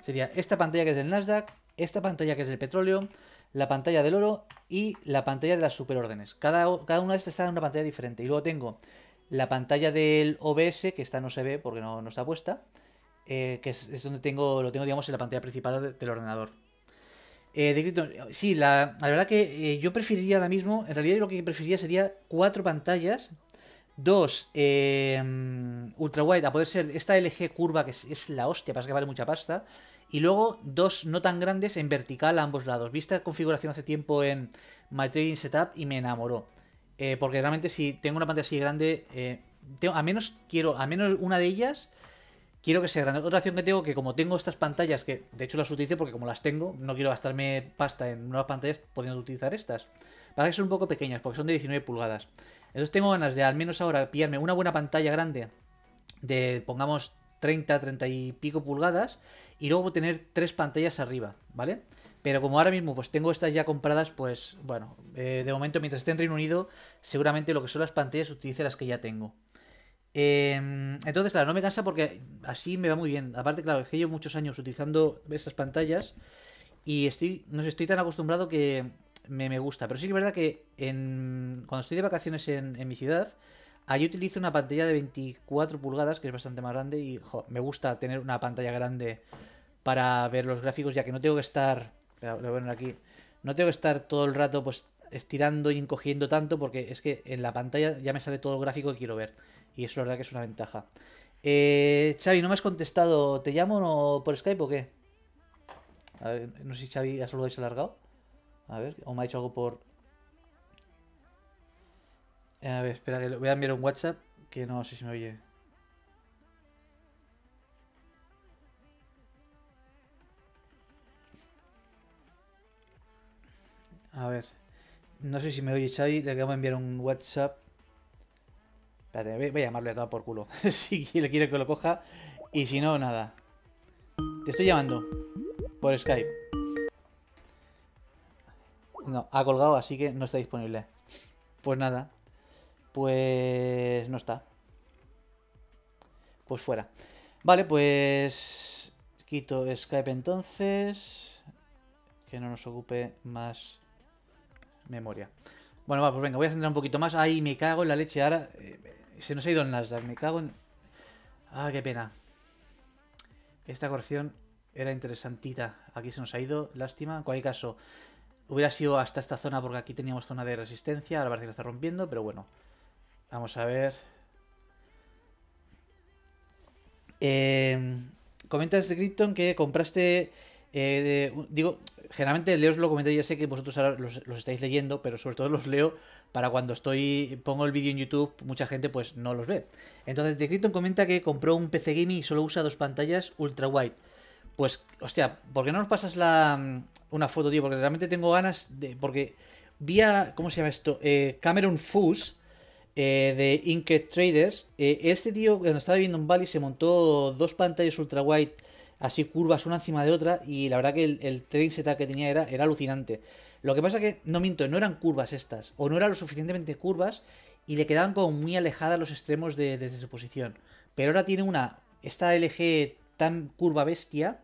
Sería esta pantalla que es del Nasdaq, esta pantalla que es del petróleo, la pantalla del oro y la pantalla de las superórdenes. Cada, cada una de estas está en una pantalla diferente. Y luego tengo la pantalla del OBS, que esta no se ve porque no, no está puesta, eh, que es, donde tengo, lo tengo, digamos, en la pantalla principal del ordenador. Eh, sí, la, verdad que eh, yo preferiría ahora mismo, en realidad lo que preferiría sería cuatro pantallas, dos em, ultra wide, a poder ser esta LG curva que es, la hostia, pasa que vale mucha pasta, y luego dos no tan grandes en vertical a ambos lados. Vi esta configuración hace tiempo en My Trading Setup y me enamoró. Eh, porque realmente si tengo una pantalla así grande, eh, tengo, a menos quiero, a menos una de ellas, quiero que sea grande. Otra opción que tengo, que como tengo estas pantallas, que de hecho las utilizo porque como las tengo, no quiero gastarme pasta en nuevas pantallas pudiendo utilizar estas. Para que son un poco pequeñas, porque son de 19 pulgadas. Entonces tengo ganas de al menos ahora pillarme una buena pantalla grande de, pongamos, 30, 30 y pico pulgadas, y luego tener tres pantallas arriba, ¿vale? vale pero como ahora mismo pues tengo estas ya compradas, pues bueno, eh, de momento mientras esté en Reino Unido, seguramente lo que son las pantallas utilice las que ya tengo. Em, entonces, claro, no me cansa porque así me va muy bien. Aparte, claro, es que llevo muchos años utilizando estas pantallas y estoy, no estoy tan acostumbrado que me, gusta. Pero sí que es verdad que en, cuando estoy de vacaciones en, mi ciudad, ahí utilizo una pantalla de 24 pulgadas, que es bastante más grande y me gusta tener una pantalla grande para ver los gráficos, ya que no tengo que estar lo aquí. No tengo que estar todo el rato pues estirando y encogiendo tanto porque es que en la pantalla ya me sale todo el gráfico que quiero ver. Y eso la verdad que es una ventaja. Eh, Xavi, no me has contestado. ¿Te llamo por Skype o qué? A ver, no sé si Xavi y se ha alargado. A ver, o me ha hecho algo por... A ver, espera, que voy a enviar un WhatsApp que no sé si me oye. A ver. No sé si me oye Xavi, le acabo de enviar un WhatsApp. Espérate, voy a llamarle a por culo. si le quiere que lo coja. Y si no, nada. Te estoy llamando. Por Skype. No, ha colgado, así que no está disponible. Pues nada. Pues no está. Pues fuera. Vale, pues quito Skype entonces. Que no nos ocupe más memoria. Bueno, va, pues venga, voy a centrar un poquito más. Ahí me cago en la leche ahora. Eh, se nos ha ido el Nasdaq, me cago en... Ah, qué pena. Esta corrección era interesantita. Aquí se nos ha ido, lástima. En cualquier caso, hubiera sido hasta esta zona porque aquí teníamos zona de resistencia. Ahora parece que la está rompiendo, pero bueno. Vamos a ver. Eh, comentas de este Krypton que compraste eh, digo, generalmente leo los comentarios, ya sé que vosotros ahora los, estáis leyendo, pero sobre todo los leo para cuando estoy pongo el vídeo en YouTube, mucha gente pues no los ve. Entonces, The un comenta que compró un PC Gaming y solo usa dos pantallas ultra wide. Pues, hostia, ¿por qué no nos pasas la, mm, una foto, tío? Porque realmente tengo ganas de... Porque vía, ¿cómo se llama esto? Eh, Cameron Fuse eh, de Inked Traders. este tío, cuando estaba viviendo en Bali, se montó dos pantallas ultra wide así curvas una encima de otra y la verdad que el, el setup que tenía era, era alucinante. Lo que pasa que, no miento, no eran curvas estas, o no eran lo suficientemente curvas y le quedaban como muy alejadas los extremos de, desde su posición. Pero ahora tiene una, esta LG tan curva bestia,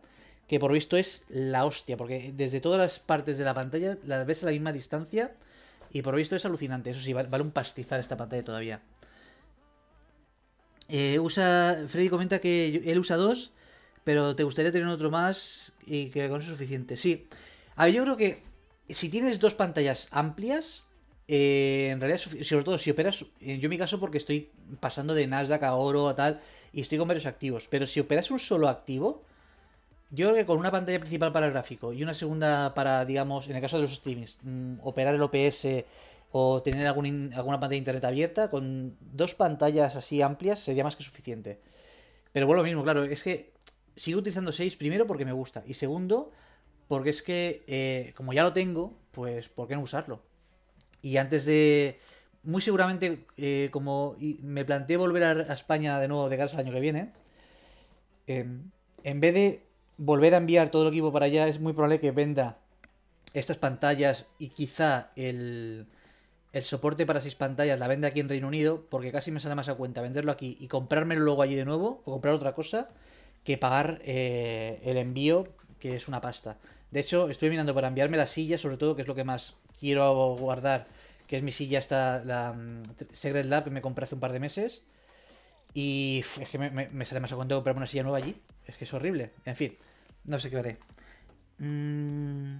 que por visto es la hostia, porque desde todas las partes de la pantalla ...la ves a la misma distancia y por visto es alucinante. Eso sí, vale un pastizar esta pantalla todavía. Eh, usa, Freddy comenta que él usa dos pero te gustaría tener otro más y que con eso es suficiente. Sí. A ver, yo creo que si tienes dos pantallas amplias, eh, en realidad, sobre todo si operas, eh, yo en mi caso porque estoy pasando de Nasdaq a oro a tal, y estoy con varios activos, pero si operas un solo activo, yo creo que con una pantalla principal para el gráfico y una segunda para, digamos, en el caso de los streamings, mm, operar el OPS o tener alguna pantalla de internet abierta, con dos pantallas así amplias sería más que suficiente. Pero bueno, lo mismo, claro, es que sigo utilizando 6 primero porque me gusta y segundo porque es que eh, como ya lo tengo, pues ¿por qué no usarlo? Y antes de... Muy seguramente eh, como me planteé volver a, España de nuevo de cara al año que viene, em, en vez de volver a enviar todo el equipo para allá, es muy probable que venda estas pantallas y quizá el, el soporte para 6 pantallas la venda aquí en Reino Unido, porque casi me sale más a cuenta venderlo aquí y comprármelo luego allí de nuevo o comprar otra cosa que pagar eh, el envío, que es una pasta. De hecho, estoy mirando para enviarme la silla, sobre todo, que es lo que más quiero guardar, que es mi silla esta, la mm, Secret Lab, que me compré hace un par de meses. Y es que me, sale más a cuento comprarme una silla nueva allí. Es que es horrible. En fin, no sé qué haré. Mm.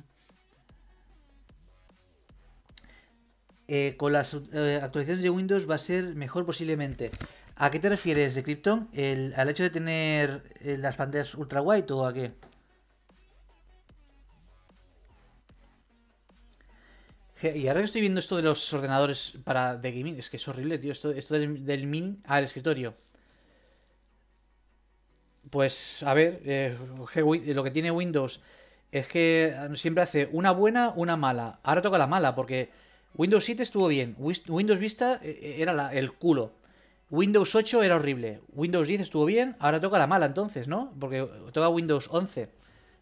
Eh, con las eh, actualizaciones de Windows va a ser mejor posiblemente. ¿A qué te refieres de Krypton? ¿Al hecho de tener eh, las pantallas ultra white o a qué? Y ahora que estoy viendo esto de los ordenadores para de gaming, es que es horrible, tío, esto, esto del, min al escritorio. Pues, a ver, eh, lo que tiene Windows es que ah, siempre hace una buena, una mala. Ahora toca la mala, porque Windows 7 estuvo bien, Windows Vista eh, era el culo. Windows 8 era horrible, Windows 10 estuvo bien, ahora toca la mala entonces, ¿no? Porque toca Windows 11.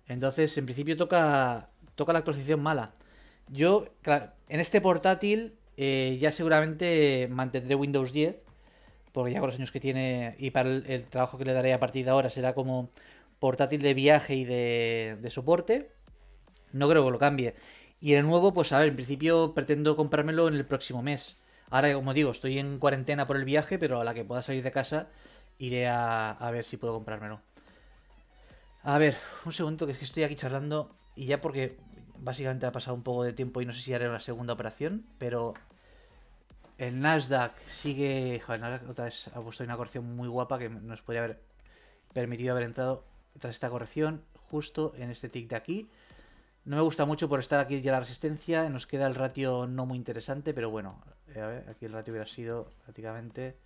Entonces, en principio toca, toca la actualización mala. Yo, en este portátil eh, ya seguramente mantendré Windows 10, porque ya con los años que tiene y para el, trabajo que le daré a partir de ahora será como portátil de viaje y de, de soporte. No creo que lo cambie. Y el nuevo, pues a ver, en principio pretendo comprármelo en el próximo mes. Ahora, como digo, estoy en cuarentena por el viaje, pero a la que pueda salir de casa iré a, ver si puedo comprármelo. A ver, un segundo, que es que estoy aquí charlando y ya porque básicamente ha pasado un poco de tiempo y no sé si haré una segunda operación, pero el Nasdaq sigue... Joder, el Nasdaq otra vez ha puesto una corrección muy guapa que nos podría haber permitido haber entrado tras esta corrección justo en este tick de aquí. No me gusta mucho por estar aquí ya la resistencia, nos queda el ratio no muy interesante, pero bueno, eh, a ver, aquí el ratio hubiera sido prácticamente...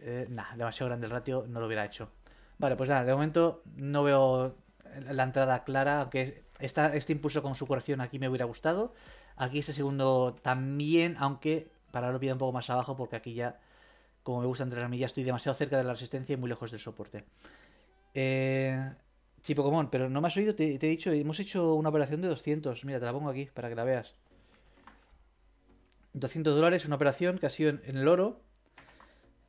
Eh, nada, demasiado grande el ratio, no lo hubiera hecho. Vale, pues nada, de momento no veo la entrada clara, aunque este impulso con su curación aquí me hubiera gustado. Aquí este segundo también, aunque para lo pido un poco más abajo, porque aquí ya, como me gusta entre mí ya estoy demasiado cerca de la resistencia y muy lejos del soporte. Eh, pero no me has oído, te, te he dicho, hemos hecho una operación de 200. Mira, te la pongo aquí para que la veas. 200 dólares, una operación que ha sido en, el oro.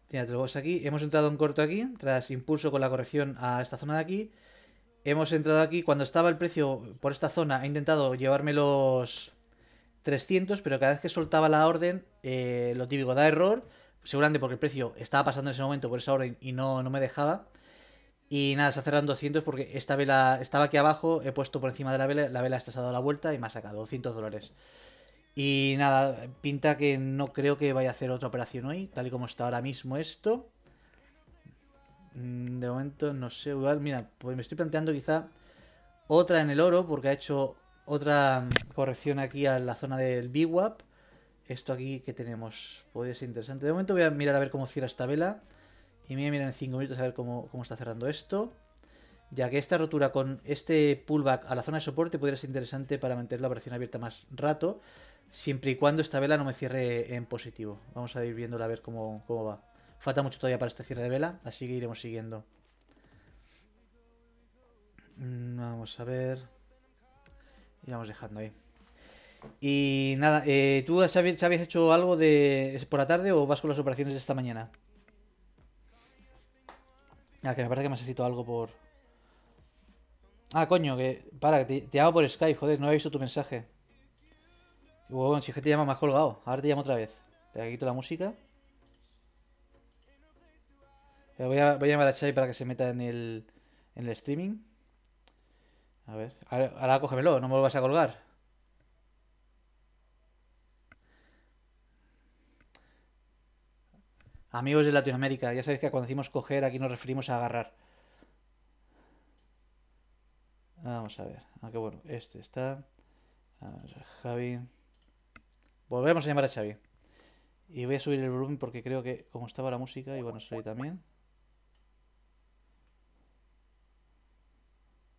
Tiene aquí. Hemos entrado en corto aquí, tras impulso con la corrección a esta zona de aquí. Hemos entrado aquí, cuando estaba el precio por esta zona, he intentado llevarme los 300, pero cada vez que soltaba la orden, eh, lo típico, da error. Seguramente porque el precio estaba pasando en ese momento por esa orden y no, no me dejaba. Y nada, se ha cerrado en 200 porque esta vela estaba aquí abajo, he puesto por encima de la vela, la vela esta se ha dado la vuelta y me ha sacado 200 dólares. Y nada, pinta que no creo que vaya a hacer otra operación hoy, tal y como está ahora mismo esto. Mm, de momento no sé, igual, mira, pues me estoy planteando quizá otra en el oro, porque ha hecho otra mm, corrección aquí a la zona del BWAP. Esto aquí que tenemos podría ser interesante. De momento voy a mirar a ver cómo cierra esta vela. Y me voy a en 5 minutos a ver cómo, cómo está cerrando esto ya que esta rotura con este pullback a la zona de soporte podría ser interesante para mantener la operación abierta más rato, Siempre y cuando esta vela no me cierre en positivo. Vamos a ir viéndola a ver cómo, va. Falta mucho todavía para este cierre de vela, así que iremos siguiendo. Mm, vamos a ver. Y vamos dejando ahí. Y nada, eh, ¿tú ya habías hecho algo de por la tarde o vas con las operaciones de esta mañana? Ah, que me parece que me has escrito algo por... Ah, coño, que... Para, que te, hago por Skype, joder, no he visto tu mensaje. Bueno, si es que te llama más colgado. Ahora te llamo otra vez. Te quito la música. Eh, voy a, voy a llamar a Chai para que se meta en el, streaming. A ver. Ahora, ahora cógemelo, no me vuelvas a colgar. Amigos de Latinoamérica, ya sabéis que cuando decimos coger aquí nos referimos a agarrar. Vamos a ver. Ah, qué bueno. Este está. Javi. Volvemos a llamar a Xavi. Y voy a subir el volumen porque creo que como estaba la música, y bueno, soy también.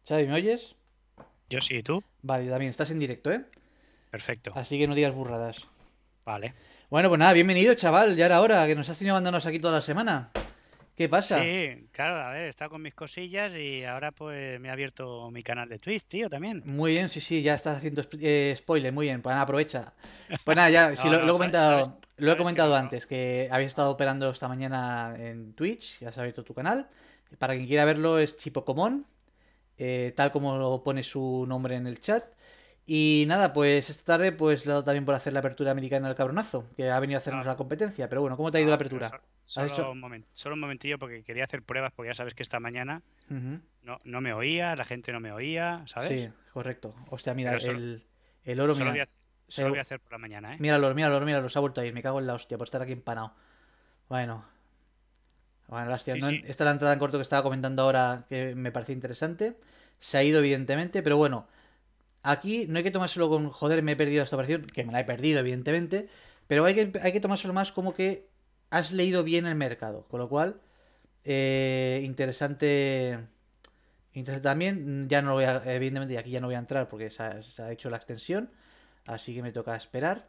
Xavi, ¿me oyes? Yo sí, ¿y tú? Vale, también estás en directo, ¿eh? Perfecto. Así que no digas burradas. Vale. Bueno, pues nada, bienvenido, chaval. Ya era hora, que nos has tenido abandonados aquí toda la semana. ¿Qué pasa? Sí, claro, a ver, he estado con mis cosillas y ahora pues me ha abierto mi canal de Twitch, tío, también. Muy bien, sí, sí, ya estás haciendo eh, spoiler, muy bien, pues nada, aprovecha. Pues nada, ya, lo, he comentado, lo he comentado antes, que habéis estado operando esta mañana en Twitch, ya has abierto tu canal. Para quien quiera verlo es Chipo eh, tal como lo pone su nombre en el chat. Y nada, pues esta tarde pues le he dado también por hacer la apertura americana al cabronazo, que ha venido a hacernos la competencia. Pero bueno, ¿cómo te ha ido la apertura? Solo, un solo, un momentillo porque quería hacer pruebas porque ya sabes que esta mañana no, no me oía, la gente no me oía, ¿sabes? Sí, correcto. Hostia, mira, el, oro... mira, se lo voy a hacer por la mañana, ¿eh? Míralo, míralo, míralo, se ha vuelto a ir. Me cago en la hostia por estar aquí empanado. Bueno. Bueno, hostia, Esta es la entrada en corto que estaba comentando ahora que me parecía interesante. Se ha ido, evidentemente, pero bueno. Aquí no hay que tomárselo con joder, me he perdido esta operación, que me la he perdido, evidentemente. Pero hay que, hay que tomárselo más como que has leído bien el mercado. Con lo cual, eh, interesante, interesante. También, ya no voy a, evidentemente, aquí ya no voy a entrar porque se ha, hecho la extensión. Así que me toca esperar.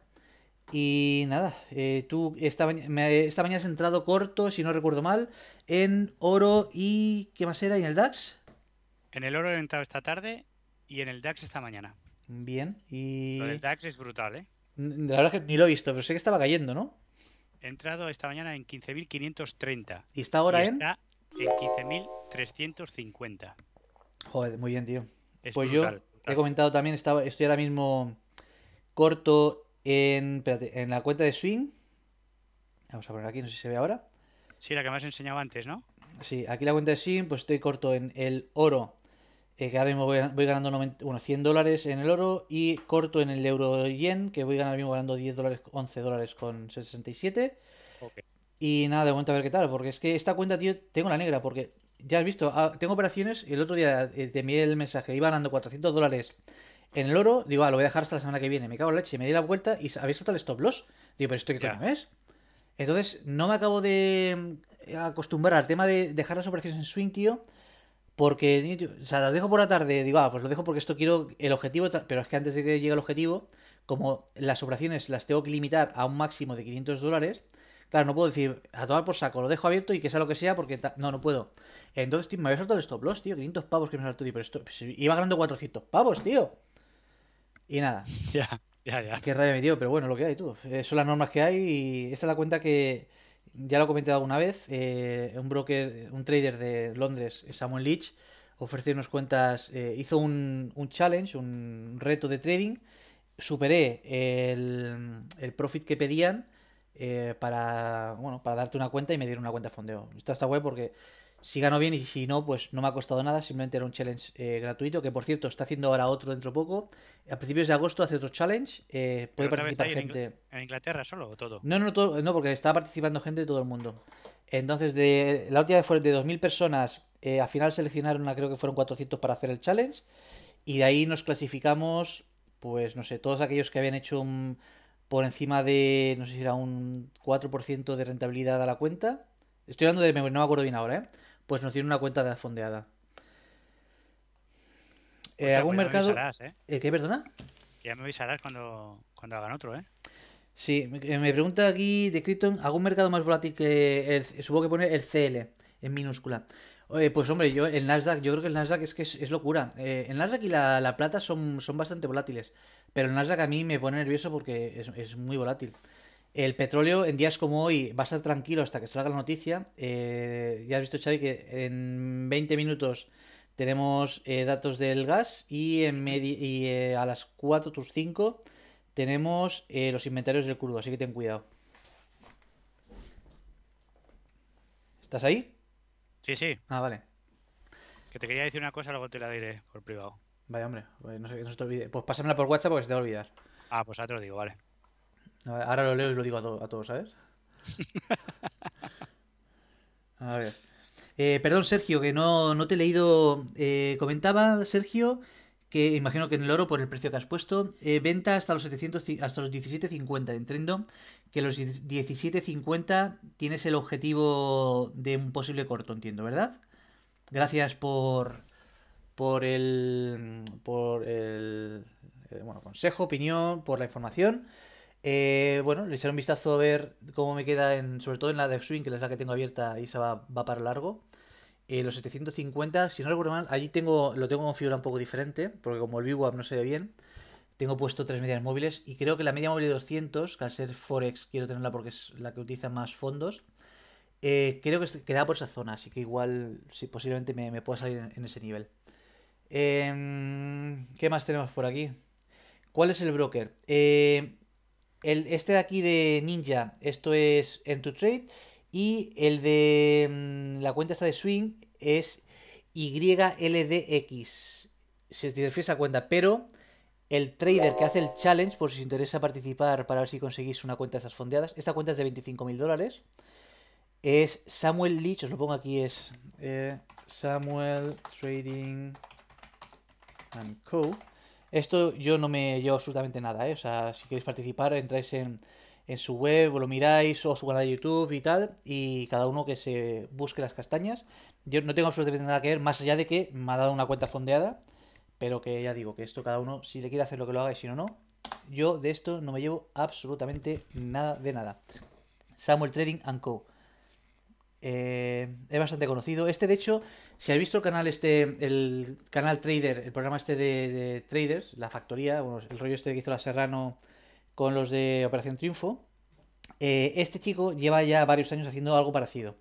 Y nada, eh, tú esta, esta mañana has entrado corto, si no recuerdo mal, en oro y. ¿Qué más era? ¿Y en el DAX? En el oro he entrado esta tarde y en el DAX esta mañana. Bien, y. Lo del DAX es brutal, ¿eh? La verdad es que ni lo he visto, pero sé que estaba cayendo, ¿no? He entrado esta mañana en 15.530. ¿Y está ahora en? Está en 15.350. Joder, muy bien, tío. pues yo he comentado también, estaba, estoy ahora mismo corto en, espérate, en la cuenta de Swing. Vamos a poner aquí, no sé si se ve ahora. Sí, la que me has enseñado antes, ¿no? Sí, aquí la cuenta de Swing, pues estoy corto en el oro que ahora mismo voy, ganando unos 100 dólares en el oro y corto en el euro yen, que voy ganando, mismo ganando 10 dólares, 11 dólares con 67. Y nada, de momento a ver qué tal, porque es que esta cuenta, tío, tengo la negra, porque ya has visto, ah, tengo operaciones, y el otro día eh, te envié el mensaje, iba ganando 400 dólares en el oro, digo, ah, lo voy a dejar hasta la semana que viene, me cago en la leche, me di la vuelta y habéis saltado el stop loss. Digo, pero esto qué no coño es. Entonces, no me acabo de eh, acostumbrar al tema de dejar las operaciones en swing, tío porque, o sea, las dejo por la tarde, digo, ah, pues lo dejo porque esto quiero el objetivo, pero es que antes de que llegue el objetivo, como las operaciones las tengo que limitar a un máximo de 500 dólares, claro, no puedo decir, a tomar por saco, lo dejo abierto y que sea lo que sea, porque no, no puedo. Entonces, tío, me había saltado el stop loss, tío, 500 pavos que me ha saltado, pero esto, pues, iba ganando 400 pavos, tío. Y nada. Ya, ya, ya. Qué rabia me dio, pero bueno, lo que hay, tú. Eh, son las normas que hay y esta es la cuenta que ya lo he alguna vez, eh, un broker, un trader de Londres, Samuel Leach, ofreció unas cuentas, eh, hizo un, un, challenge, un reto de trading, superé el, profit que pedían eh, para, bueno, para darte una cuenta y me dieron una cuenta de fondeo. Esto está guay porque si gano bien y si no, pues no me ha costado nada, simplemente era un challenge eh, gratuito, que por cierto está haciendo ahora otro dentro poco. A principios de agosto hace otro challenge, eh, puede participar gente... En, Inglaterra solo o todo? No, no, todo, no, porque está participando gente de todo el mundo. Entonces, de, la última vez fue de 2.000 personas, eh, al final seleccionaron, creo que fueron 400 para hacer el challenge, y de ahí nos clasificamos, pues no sé, todos aquellos que habían hecho un, por encima de, no sé si era un 4% de rentabilidad a la cuenta. Estoy hablando de, no me acuerdo bien ahora, ¿eh? pues nos tiene una cuenta de afondeada pues Eh, algún pues mercado. ¿eh? ¿Eh, ¿Qué, perdona? Ya me avisarás cuando, cuando hagan otro, ¿eh? Sí, me, pregunta aquí de Krypton, ¿algún mercado más volátil que el, supongo que pone el CL en minúscula? pues hombre, yo el Nasdaq, yo creo que el Nasdaq es que es, locura. Eh, el Nasdaq y la, plata son, son bastante volátiles, pero el Nasdaq a mí me pone nervioso porque es, es muy volátil. El petróleo en días como hoy va a estar tranquilo hasta que salga la noticia. Eh, ya has visto, Xavi, que en 20 minutos tenemos eh, datos del gas y, en y eh, a las 4 tus 5 tenemos los inventarios del crudo, así que ten cuidado. ¿Estás ahí? Sí, sí. Ah, vale. Que te quería decir una cosa, luego te la diré por privado. Vaya, hombre, pues no, no se te olvide. Pues pásamela por WhatsApp porque se te va a olvidar. Ah, pues ahora te lo digo, vale. Ahora lo leo y lo digo a, todos, ¿sabes? A ver. Eh, perdón, Sergio, que no, te he leído. Eh, comentaba, Sergio, que imagino que en el oro, por el precio que has puesto, eh, venta hasta los 700, hasta los 17.50. Entiendo que los 17.50 tienes el objetivo de un posible corto, entiendo, ¿verdad? Gracias por por el por el bueno, consejo, opinión, por la información. Eh, bueno, le echaré un vistazo a ver cómo me queda, en, sobre todo en la de Swing, que es la que tengo abierta y esa va, para largo. Eh, los 750, si no recuerdo mal, allí tengo, lo tengo configurado un poco diferente, porque como el VWAP no se ve bien, tengo puesto tres medias móviles y creo que la media móvil de 200, que al ser Forex quiero tenerla porque es la que utiliza más fondos, eh, creo que queda por esa zona, así que igual si posiblemente me, pueda salir en, ese nivel. Em, ¿Qué más tenemos por aquí? ¿Cuál es el broker? Eh, el, este de aquí de Ninja, esto es End Trade. Y el de mm, la cuenta esta de Swing es YLDX. Si te refieres cuenta, pero el trader que hace el challenge, por si os interesa participar para ver si conseguís una cuenta de esas fondeadas, esta cuenta es de 25.000 mil dólares. Es Samuel Leach, os lo pongo aquí, es eh, Samuel Trading and Co. Esto yo no me llevo absolutamente nada, ¿eh? O sea, si queréis participar, entráis en, en su web, o lo miráis, o su canal de YouTube y tal, y cada uno que se busque las castañas. Yo no tengo absolutamente nada que ver, más allá de que me ha dado una cuenta fondeada, pero que ya digo, que esto cada uno, si le quiere hacer lo que lo haga y si no, no. Yo de esto no me llevo absolutamente nada de nada. Samuel Trading and Co. Eh, es bastante conocido. Este, de hecho, si habéis visto el canal este, el canal Trader, el programa este de, Traders, la factoría, bueno, el rollo este que hizo la Serrano con los de Operación Triunfo, eh, este chico lleva ya varios años haciendo algo parecido.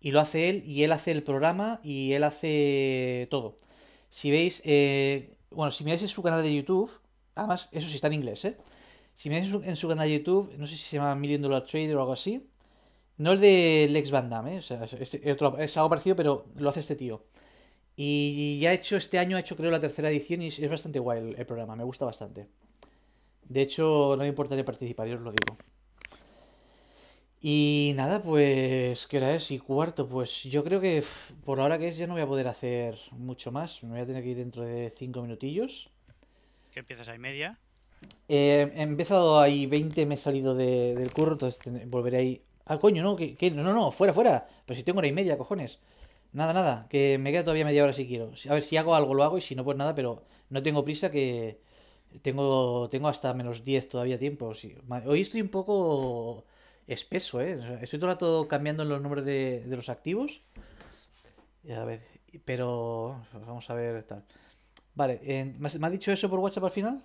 Y lo hace él, y él hace el programa, y él hace todo. Si veis, eh, bueno, si miráis en su canal de YouTube, además, eso sí está en inglés, Si miráis en su, en su canal de YouTube, no sé si se llama Million Dollar Trader o algo así, no el de Lex Van Damme, ¿eh? o sea, es, algo parecido, pero lo hace este tío. Y ya ha hecho, este año ha hecho creo la tercera edición y es bastante guay el, programa, me gusta bastante. De hecho, no me importaría participar, yo os lo digo. Y nada, pues, ¿qué era es? Y cuarto, pues yo creo que por ahora que es ya no voy a poder hacer mucho más. Me voy a tener que ir dentro de cinco minutillos. ¿Qué empiezas ahí media? Eh, he empezado ahí 20, me he salido del curro, entonces volveré ahí Ah, coño, no, que, no, no, fuera, fuera. Pero si tengo hora y media, cojones. Nada, nada, que me queda todavía media hora si quiero. A ver, si hago algo, lo hago y si no, pues nada, pero no tengo prisa que tengo, tengo hasta menos 10 todavía tiempo. si... Hoy estoy un poco espeso, ¿eh? Estoy todo el rato cambiando los nombres de, los activos. A ver, pero vamos a ver tal. Vale, eh, ¿me ha dicho eso por WhatsApp al final?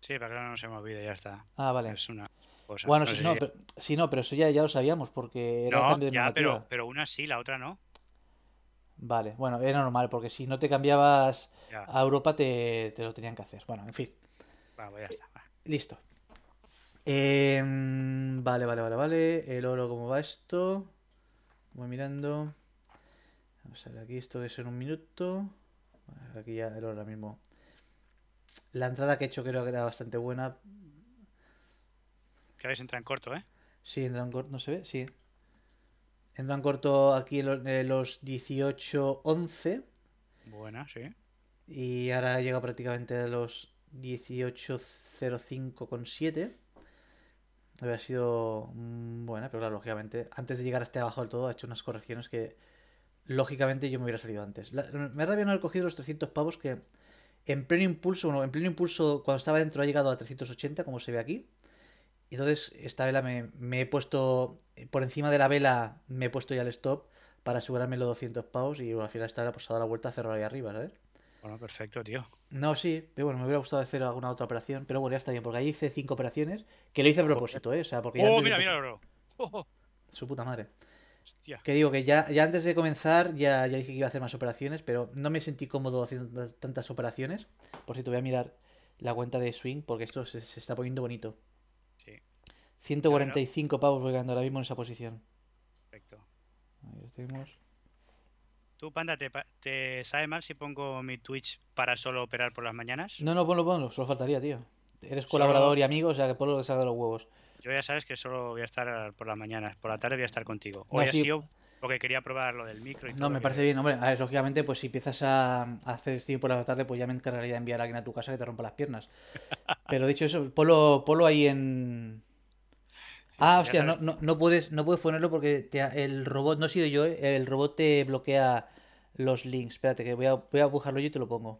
Sí, para que no se me olvide, ya está. Ah, vale. Es una... Bueno, si, no, Pero, eso ya, ya lo sabíamos porque era no, cambio de ya, pero, pero, una sí, la otra no. Vale, bueno, era normal porque si no te cambiabas a Europa te, lo tenían que hacer. Bueno, en fin. Pues eh, listo. Em, vale, vale, vale, vale. El oro, ¿cómo va esto? Voy mirando. Vamos a ver, aquí esto debe ser un minuto. Aquí ya el oro ahora mismo. La entrada que he hecho creo que era bastante buena. Que habéis entrado en corto, ¿eh? Sí, en corto, no se ve, sí. Entran corto aquí eh, los, 18.11 los Buena, sí. Y ahora llegado prácticamente a los 18.05.7 con sido mm, buena, pero claro, lógicamente, antes de llegar hasta abajo del todo, ha hecho unas correcciones que lógicamente yo me hubiera salido antes. me rabiado no haber cogido los 300 pavos que en pleno impulso, bueno, en pleno impulso cuando estaba dentro ha llegado a 380, como se ve aquí. Entonces, esta vela me, he puesto, eh, por encima de la vela me he puesto ya el stop para asegurarme los 200 pavos y al final esta vela ha pues, dado la vuelta a cerrar ahí arriba, ¿sabes? Bueno, perfecto, tío. No, sí, pero bueno, me hubiera gustado hacer alguna otra operación, pero bueno, ya está bien, porque ahí hice cinco operaciones, que lo hice a propósito, ¿eh? O sea, porque... ¡Oh, mira, mira, bro! Oh, oh. Su puta madre. Que digo que ya, ya antes de comenzar ya, ya, dije que iba a hacer más operaciones, pero no me sentí cómodo haciendo tantas operaciones. Por cierto, voy a mirar la cuenta de Swing porque esto se está poniendo bonito. 145 pavos llegando ahora mismo en esa posición. Perfecto. Ahí lo tenemos. ¿Tú, Panda, te, sabe mal si pongo mi Twitch para solo operar por las mañanas? No, no, ponlo, ponlo, solo faltaría, tío. Eres colaborador y amigo, o sea, que ponlo que salga de los huevos. Yo ya sabes que solo voy a estar por las mañanas, por la tarde voy a estar contigo. Hoy ha sido porque quería probar lo del micro y No, me parece bien, hombre. A ver, lógicamente, pues si empiezas a hacer stream por la tarde, pues ya me encargaría de enviar a alguien a tu casa que te rompa las piernas. Pero dicho eso, polo ponlo ahí en Ah, hostia, no, no, puedes, no puedes ponerlo porque el robot, no he sido yo, eh, el robot te bloquea los links. Espérate, que voy a, voy a buscarlo yo y te lo pongo.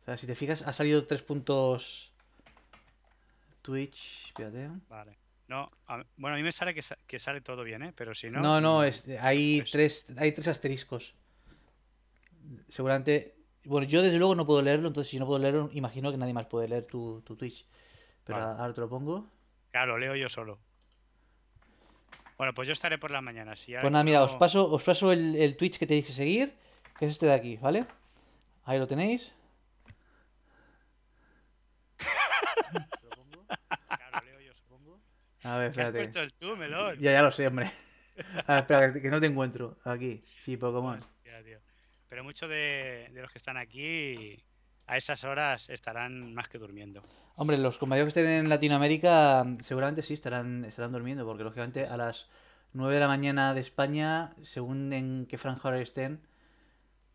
O sea, si te fijas, ha salido tres puntos Twitch. Espérate. Vale. No, bueno, a mí me sale que, sale todo bien, ¿eh? Pero si no... No, no, hay, pues tres, hay tres asteriscos. Seguramente... Bueno, yo desde luego no puedo leerlo, entonces si no puedo leerlo, imagino que nadie más puede leer tu, tu Twitch. Pero ahora te lo pongo. Claro, leo yo solo. Bueno, pues yo estaré por la mañana. Si pues nada, mira, os paso, os paso el, el Twitch que tenéis que seguir, que es este de aquí, ¿vale? Ahí lo tenéis. A ver, espérate. Ya, ya lo sé, hombre. espera, que, no te encuentro. Aquí. Sí, Pokémon. Pero muchos de, de, los que están aquí a esas horas estarán más que durmiendo. Hombre, los compañeros que estén en Latinoamérica mm, seguramente sí estarán, estarán durmiendo, porque lógicamente a las 9 de la mañana de España, según en qué franja hora estén,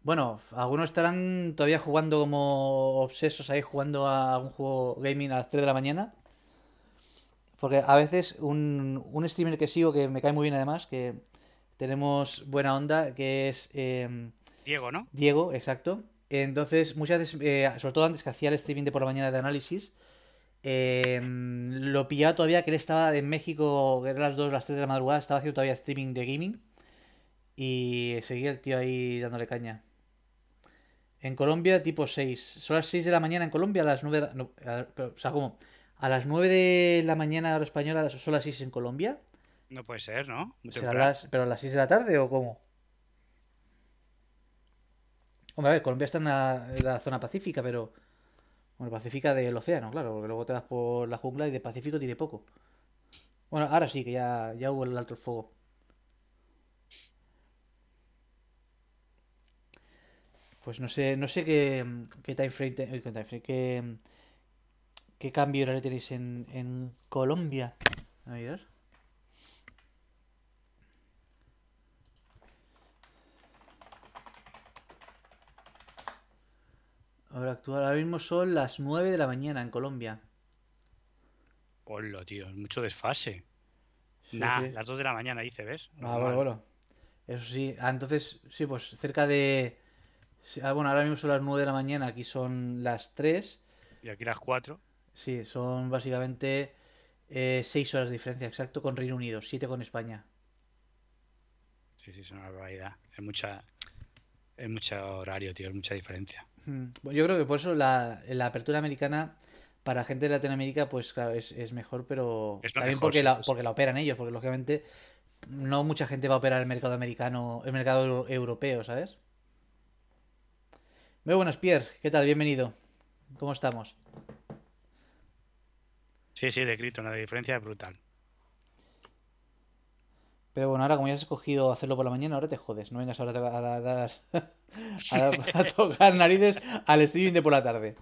bueno, algunos estarán todavía jugando como obsesos ahí, jugando a un juego gaming a las 3 de la mañana. Porque a veces un, un streamer que sigo, que me cae muy bien además, que tenemos buena onda, que es... Em, Diego, ¿no? Diego, exacto. Entonces, muchas veces, eh, sobre todo antes que hacía el streaming de por la mañana de análisis, em, lo pillaba todavía que él estaba en México, que eran las 2, las 3 de la madrugada, estaba haciendo todavía streaming de gaming. Y seguía el tío ahí dándole caña. En Colombia, tipo 6. Son las 6 de la mañana en Colombia, a las 9 de la, a, o sea, ¿cómo? A las 9 de la mañana hora española son las 6 en Colombia. No puede ser, ¿no? ¿Pero a las 6 de la tarde o cómo? Hombre, a ver, Colombia está en la, zona pacífica, pero. Bueno, pacífica del océano, claro, porque luego te vas por la jungla y de pacífico tiene poco. Bueno, ahora sí, que ya, hubo el alto fuego. Pues no sé, no sé qué, qué time frame, qué, qué, cambio horario tenéis en, en Colombia. A ver. Ahora ahora mismo son las 9 de la mañana en Colombia. Ponlo, tío, es mucho desfase. nah, las 2 de la mañana dice, ¿ves? Ah, bueno, bueno. Eso sí, ah, entonces, sí, pues cerca de. Ah, bueno, ahora mismo son las 9 de la mañana, aquí son las 3. Y aquí las 4. Sí, son básicamente eh, 6 horas de diferencia, exacto, con Reino Unido, 7 con España. Sí, sí, es una barbaridad. Es mucha es mucho horario, tío, es mucha diferencia. Hmm. Yo creo que por eso la, apertura americana para gente de Latinoamérica, pues claro, es, es mejor, pero también porque, la, porque la operan ellos, porque lógicamente no mucha gente va a operar el mercado americano, el mercado europeo, ¿sabes? Muy buenos Pierre, ¿qué tal? Bienvenido. ¿Cómo estamos? Sí, sí, de Cristo, una diferencia brutal. Pero bueno, ahora como ya has escogido hacerlo por la mañana, ahora te jodes. No vengas ahora a, tocar narices al streaming de por la tarde.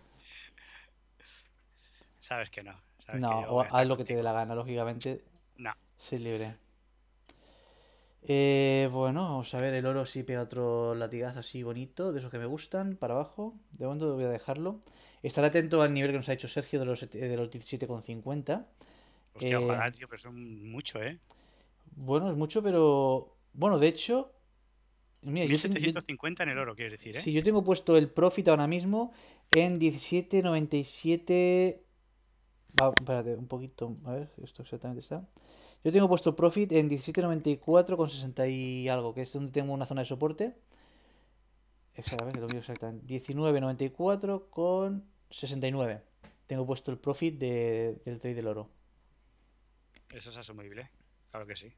Sabes que no. no, haz lo que te dé la gana, lógicamente. No. Sí, libre. Eh, bueno, vamos a ver, el oro sí pega otro latigazo así bonito, de esos que me gustan, para abajo. De momento voy a dejarlo. Estar atento al nivel que nos ha hecho Sergio de los, de los 17,50. Hostia, eh, ojalá, tío, pero son mucho, ¿eh? Bueno, es mucho, pero. Bueno, de hecho. 1750 en el oro, quiero decir, ¿eh? Sí, yo tengo puesto el profit ahora mismo en 1797. Va, espérate, un poquito. A ver, esto exactamente está. Yo tengo puesto el profit en 1794 con 60 y algo, que es donde tengo una zona de soporte. Exactamente, lo mismo exactamente. 1994 con 69. Tengo puesto el profit de, del trade del oro. Eso es asumible. Claro que sí.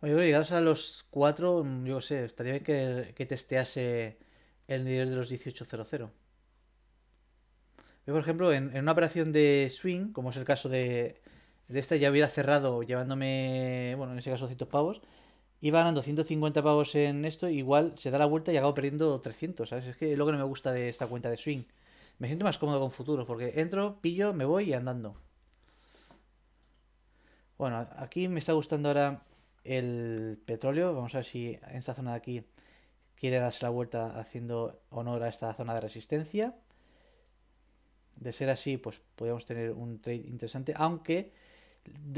Yo creo que llegados a los 4, yo sé, estaría bien que, testease el nivel de los 1800. Yo, por ejemplo, en, una operación de swing, como es el caso de, de esta, ya hubiera cerrado llevándome, bueno, en ese caso 200 pavos. Iba ganando 150 pavos en esto, igual se da la vuelta y acabo perdiendo 300, ¿sabes? Es que lo que no me gusta de esta cuenta de swing. Me siento más cómodo con futuro porque entro, pillo, me voy y andando. Bueno, aquí me está gustando ahora el petróleo. Vamos a ver si en esta zona de aquí quiere darse la vuelta haciendo honor a esta zona de resistencia. De ser así, pues podríamos tener un trade interesante. Aunque,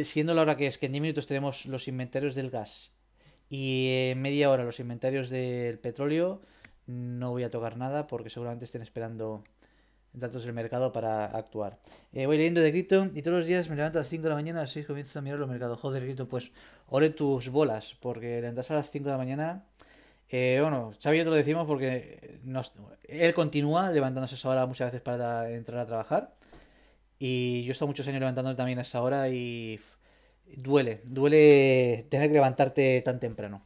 siendo la hora que es, que en 10 minutos tenemos los inventarios del gas y en media hora los inventarios del petróleo, no voy a tocar nada porque seguramente estén esperando datos del mercado para actuar. Eh, voy leyendo de cripto y todos los días me levanto a las 5 de la mañana, a las 6 comienzo a mirar los mercados. Joder, cripto, pues ore tus bolas, porque levantarse a las 5 de la mañana. Eh, bueno, Xavi y te lo decimos porque él continúa levantándose a esa hora muchas veces para entrar a trabajar. Y yo he estado muchos años levantándome también a esa hora y duele, duele tener que levantarte tan temprano.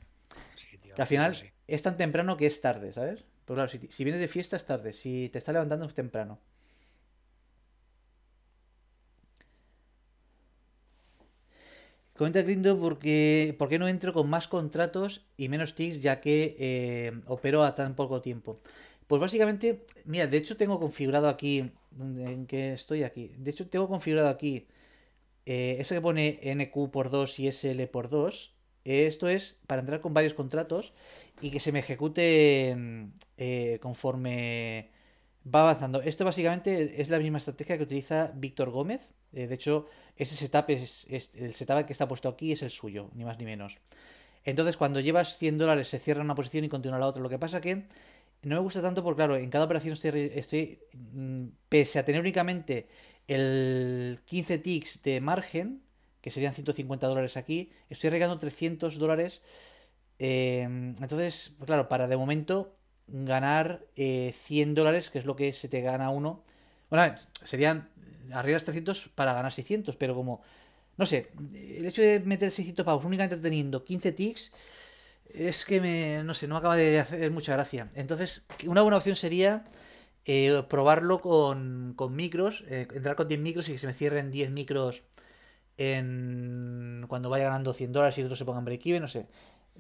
al final pues es tan temprano que es tarde, ¿sabes? Pero pues claro, si, si vienes de fiesta es tarde, si te está levantando es temprano. Comenta Grindo, porque, por qué no entro con más contratos y menos tics ya que eh, opero a tan poco tiempo. Pues básicamente, mira, de hecho tengo configurado aquí, en que estoy aquí, de hecho tengo configurado aquí eh, eso que pone NQ por 2 y SL por 2, eh, esto es para entrar con varios contratos y que se me ejecute mm, eh, conforme va avanzando. Esto básicamente es la misma estrategia que utiliza Víctor Gómez. Eh, de hecho, ese setup el setup que está puesto aquí es el suyo, ni más ni menos. Entonces, cuando llevas 100 dólares se cierra una posición y continúa la otra. Lo que pasa que no me gusta tanto porque, claro, en cada operación estoy, estoy mm, pese a tener únicamente el 15 ticks de margen, que serían 150 dólares aquí, estoy regando 300 dólares. Em, entonces, pues claro, para de momento ganar 100 eh, dólares, que es lo que se te gana uno. Bueno, serían Arriba 300 para ganar 600, pero como, no sé, el hecho de meter 600 pavos únicamente teniendo 15 ticks es que me, no sé, no acaba de hacer mucha gracia. Entonces, una buena opción sería eh, probarlo con, con micros, eh, entrar con 10 micros y que se me cierren 10 micros en cuando vaya ganando 100 dólares y otros se pongan break-even, no sé.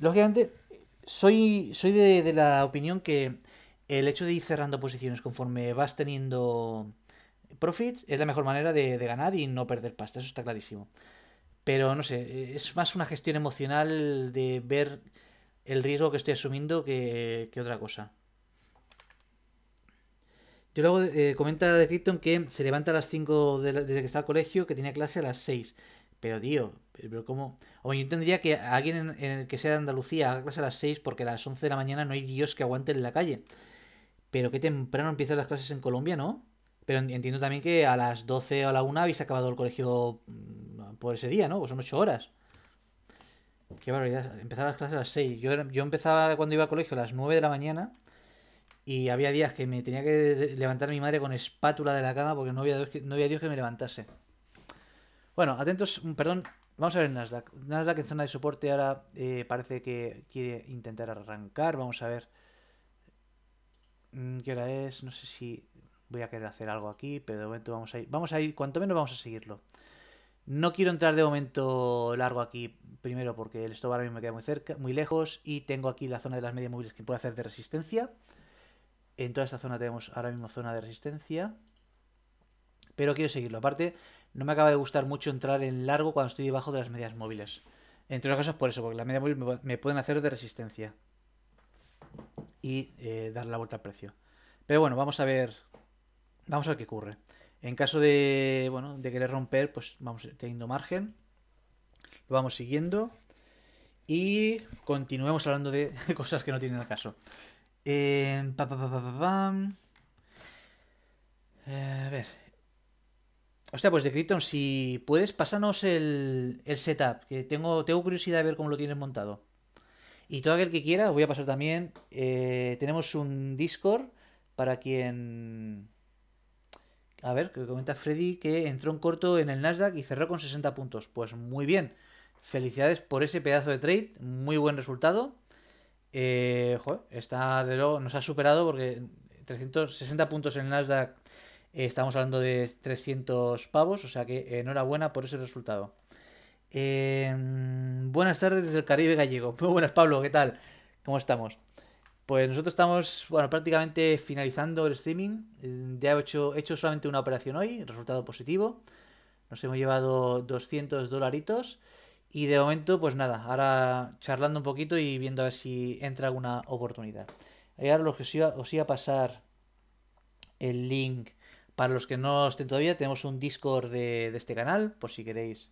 Lógicamente, soy, soy de, la opinión que el hecho de ir cerrando posiciones conforme vas teniendo profit, es la mejor manera de, ganar y no perder pasta, eso está clarísimo. Pero no sé, es más una gestión emocional de ver el riesgo que estoy asumiendo que otra cosa. Yo luego eh, comenta de Krypton que se levanta a las 5 desde que está al colegio, que tenía clase a las 6. Pero tío, pero cómo O yo tendría que alguien en, el que sea de Andalucía haga clase a las 6 porque a las 11 de la mañana no hay Dios que aguante en la calle. Pero qué temprano empiezan las clases en Colombia, ¿no? Pero entiendo también que a las 12 o a la 1 habéis acabado el colegio mm, por ese día, ¿no? Pues son 8 horas. Qué barbaridad. Empezar las clases a las 6. Yo, yo empezaba cuando iba al colegio a las 9 de la mañana y había días que me tenía que levantar mi madre con espátula de la cama porque no había Dios que, no había Dios que me levantase. Bueno, atentos, mm, perdón, vamos a ver Nasdaq. Nasdaq en zona de soporte ahora eh, parece que quiere intentar arrancar. Vamos a ver mm, qué hora es. No sé si voy a querer hacer algo aquí, pero de momento vamos a ir. Vamos a ir, cuanto menos vamos a seguirlo. No quiero entrar de momento largo aquí, primero porque el stop ahora mismo me queda muy cerca, muy lejos, y tengo aquí la zona de las medias móviles que puede hacer de resistencia. En toda esta zona tenemos ahora mismo zona de resistencia. Pero quiero seguirlo. Aparte, no me acaba de gustar mucho entrar en largo cuando estoy debajo de las medias móviles. Entre los casos por eso, porque las medias móviles me pueden hacer de resistencia. Y eh, dar la vuelta al precio. Pero bueno, vamos a ver. Vamos a ver qué ocurre. En caso de. Bueno, de querer romper, pues vamos teniendo margen. Lo vamos siguiendo. Y continuemos hablando de cosas que no tienen caso. Em, eh, a ver. Hostia, pues de Crypton, si puedes, pásanos el, setup, que tengo, tengo curiosidad de ver cómo lo tienes montado. Y todo aquel que quiera, voy a pasar también. Eh, tenemos un Discord para quien. A ver, que comenta Freddy que entró un corto en el Nasdaq y cerró con 60 puntos. Pues muy bien. Felicidades por ese pedazo de trade. Muy buen resultado. Eh, está de luego, nos ha superado porque 360 puntos en el Nasdaq eh, estamos hablando de 300 pavos, o sea que enhorabuena por ese resultado. Em, buenas tardes desde el Caribe gallego. Muy buenas, Pablo, ¿qué tal? ¿Cómo estamos? Pues nosotros estamos, bueno, prácticamente finalizando el streaming. Ya he hecho, he hecho solamente una operación hoy, resultado positivo. Nos hemos llevado 200 dolaritos. Y de momento, pues nada, ahora charlando un poquito y viendo a ver si entra alguna oportunidad. Y ahora lo que os iba, os a pasar el link. Para los que no estén todavía, tenemos un Discord de, este canal, por si queréis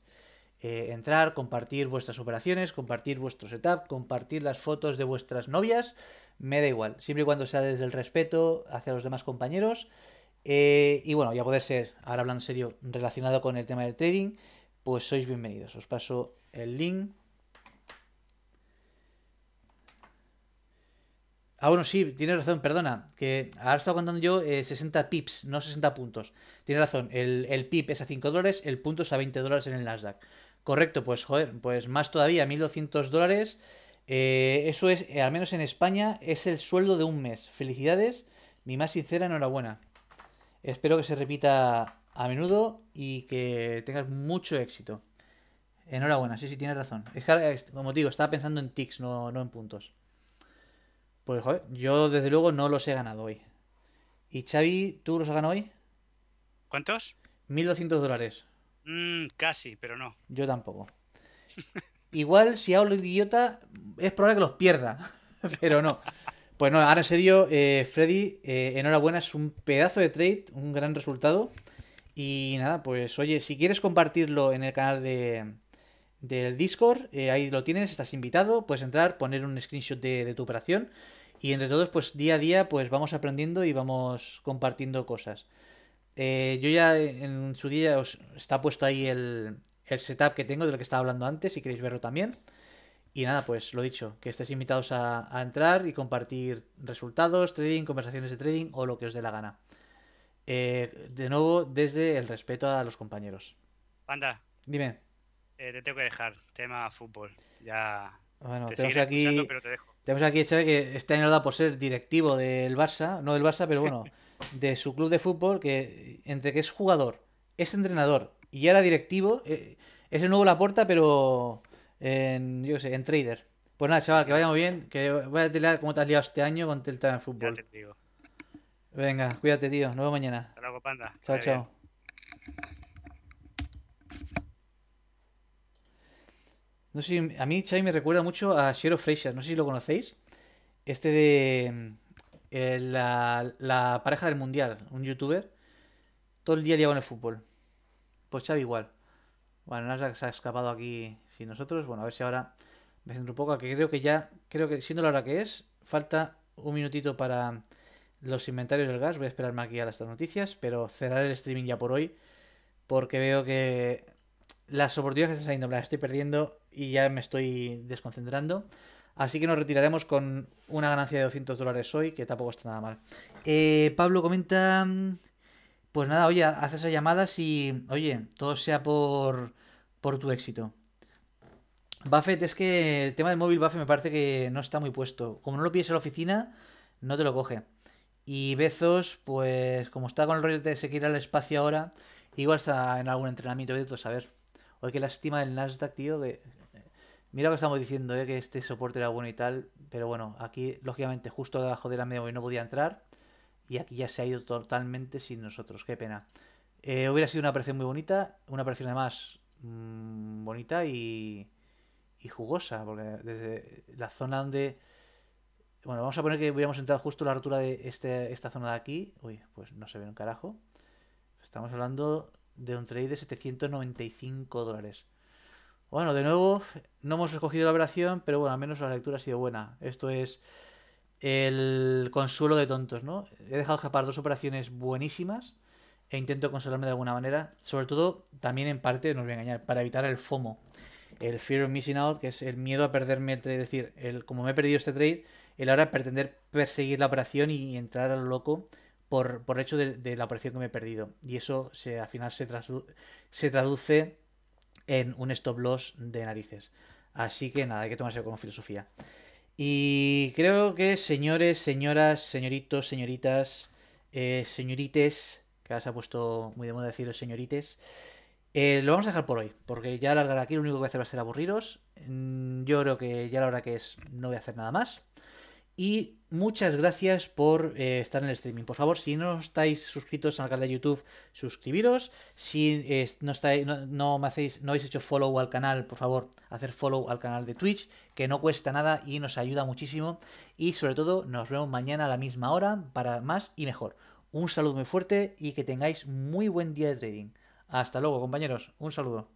eh, entrar, compartir vuestras operaciones, compartir vuestro setup, compartir las fotos de vuestras novias, me da igual, siempre y cuando sea desde el respeto hacia los demás compañeros. Eh, y bueno, ya poder ser, ahora hablando en serio, relacionado con el tema del trading, pues sois bienvenidos. Os paso el link. Ah, bueno, sí, tienes razón, perdona. Que ahora estaba contando yo 60 eh, pips, no 60 puntos. Tienes razón, el, el pip es a 5 dólares, el punto es a 20 dólares en el Nasdaq. Correcto, pues joder, pues más todavía, 1200 dólares. Eh, eso es, eh, al menos en España, es el sueldo de un mes. Felicidades, mi más sincera enhorabuena. Espero que se repita a menudo y que tengas mucho éxito. Enhorabuena, sí, sí, tienes razón. Es que, como digo, estaba pensando en tics, no, en puntos. Pues joder, yo desde luego no los he ganado hoy. ¿Y Xavi, tú los has ganado hoy? ¿Cuántos? 1.200 dólares. Mm, casi, pero no. Yo tampoco. Igual si hablo de idiota, es probable que los pierda, pero no. Pues no, ahora en serio, eh, Freddy, eh, enhorabuena, es un pedazo de trade, un gran resultado. Y nada, pues oye, si quieres compartirlo en el canal de, del Discord, eh, ahí lo tienes, estás invitado, puedes entrar, poner un screenshot de, tu operación y entre todos, pues día a día, pues vamos aprendiendo y vamos compartiendo cosas. Eh, yo ya en su día os está puesto ahí el, setup que tengo de lo que estaba hablando antes, si queréis verlo también. Y nada, pues lo dicho, que estéis invitados a, a entrar y compartir resultados, trading, conversaciones de trading o lo que os dé la gana. Eh, de nuevo, desde el respeto a los compañeros. anda Dime. Eh, te tengo que dejar. Tema fútbol. Ya. Bueno, tenemos aquí. Tenemos aquí este que está por ser directivo del Barça. No del Barça, pero bueno, de su club de fútbol. Que entre que es jugador, es entrenador y era directivo. Eh, es el nuevo Laporta, pero en, yo qué sé, en trader. Pues nada, chaval, que vayamos bien. Que voy a tirar cómo te has liado este año con el tema fútbol. Venga, cuídate, tío. Nos vemos mañana. Hasta luego, panda. Chao, chao. No sé, a mí Chai me recuerda mucho a Shiro Fraser, no sé si lo conocéis. Este de mm, eh, la, pareja del mundial, un youtuber. Todo el día lleva en el fútbol. Pues Xavi igual. Bueno, no se ha escapado aquí sin nosotros. Bueno, a ver si ahora me centro un poco, que creo que ya, creo que siendo la hora que es, falta un minutito para los inventarios del gas. Voy a esperarme aquí a las noticias, pero cerrar el streaming ya por hoy. Porque veo que las oportunidades que están saliendo me las estoy perdiendo y ya me estoy desconcentrando. Así que nos retiraremos con una ganancia de 200 dólares hoy, que tampoco está nada mal. Eh, Pablo comenta... Pues nada, oye, haz esas llamadas y, oye, todo sea por, por tu éxito. Buffett, es que el tema del móvil Buffett me parece que no está muy puesto. Como no lo pides en la oficina, no te lo coge. Y Bezos, pues como está con el rollo de seguir al espacio ahora, igual está en algún entrenamiento de saber a ver. Oye, qué lástima el Nasdaq, tío, que... Mira lo que estamos diciendo, eh, que este soporte era bueno y tal, pero bueno, aquí lógicamente justo debajo de la y no podía entrar y aquí ya se ha ido totalmente sin nosotros, qué pena. Eh, hubiera sido una aparición muy bonita, una aparición, además mm, bonita y, y jugosa, porque desde la zona donde bueno, vamos a poner que hubiéramos entrado justo a la rotura de este, esta zona de aquí. Uy, pues no se ve un carajo. Estamos hablando de un trade de 795 dólares. Bueno, de nuevo, no hemos escogido la operación, pero bueno, al menos la lectura ha sido buena. Esto es el consuelo de tontos, ¿no? He dejado escapar dos operaciones buenísimas e intento consolarme de alguna manera. Sobre todo, también en parte, no os voy a engañar, para evitar el FOMO. El Fear of Missing Out, que es el miedo a perderme el trade. Es decir, el, como me he perdido este trade, el de pretender perseguir la operación y entrar a lo loco por, por hecho de, la operación que me he perdido. Y eso se, al final se, se traduce en un stop loss de narices. Así que nada, hay que tomarse como filosofía. Y creo que señores, señoras, señoritos, señoritas, eh, señorites, que ahora se ha puesto muy de moda decir señorites, eh, lo vamos a dejar por hoy, porque ya alargar aquí lo único que voy a hacer va a ser aburriros. Mm, yo creo que ya la hora que es no voy a hacer nada más. Y muchas gracias por eh, estar en el streaming. Por favor, si no estáis suscritos al canal de YouTube, suscribiros. Si eh, no, estáis, no, no, me hacéis, no habéis hecho follow al canal, por favor, hacer follow al canal de Twitch, que no cuesta nada y nos ayuda muchísimo. Y sobre todo, nos vemos mañana a la misma hora para más y mejor. Un saludo muy fuerte y que tengáis muy buen día de trading. Hasta luego, compañeros. Un saludo.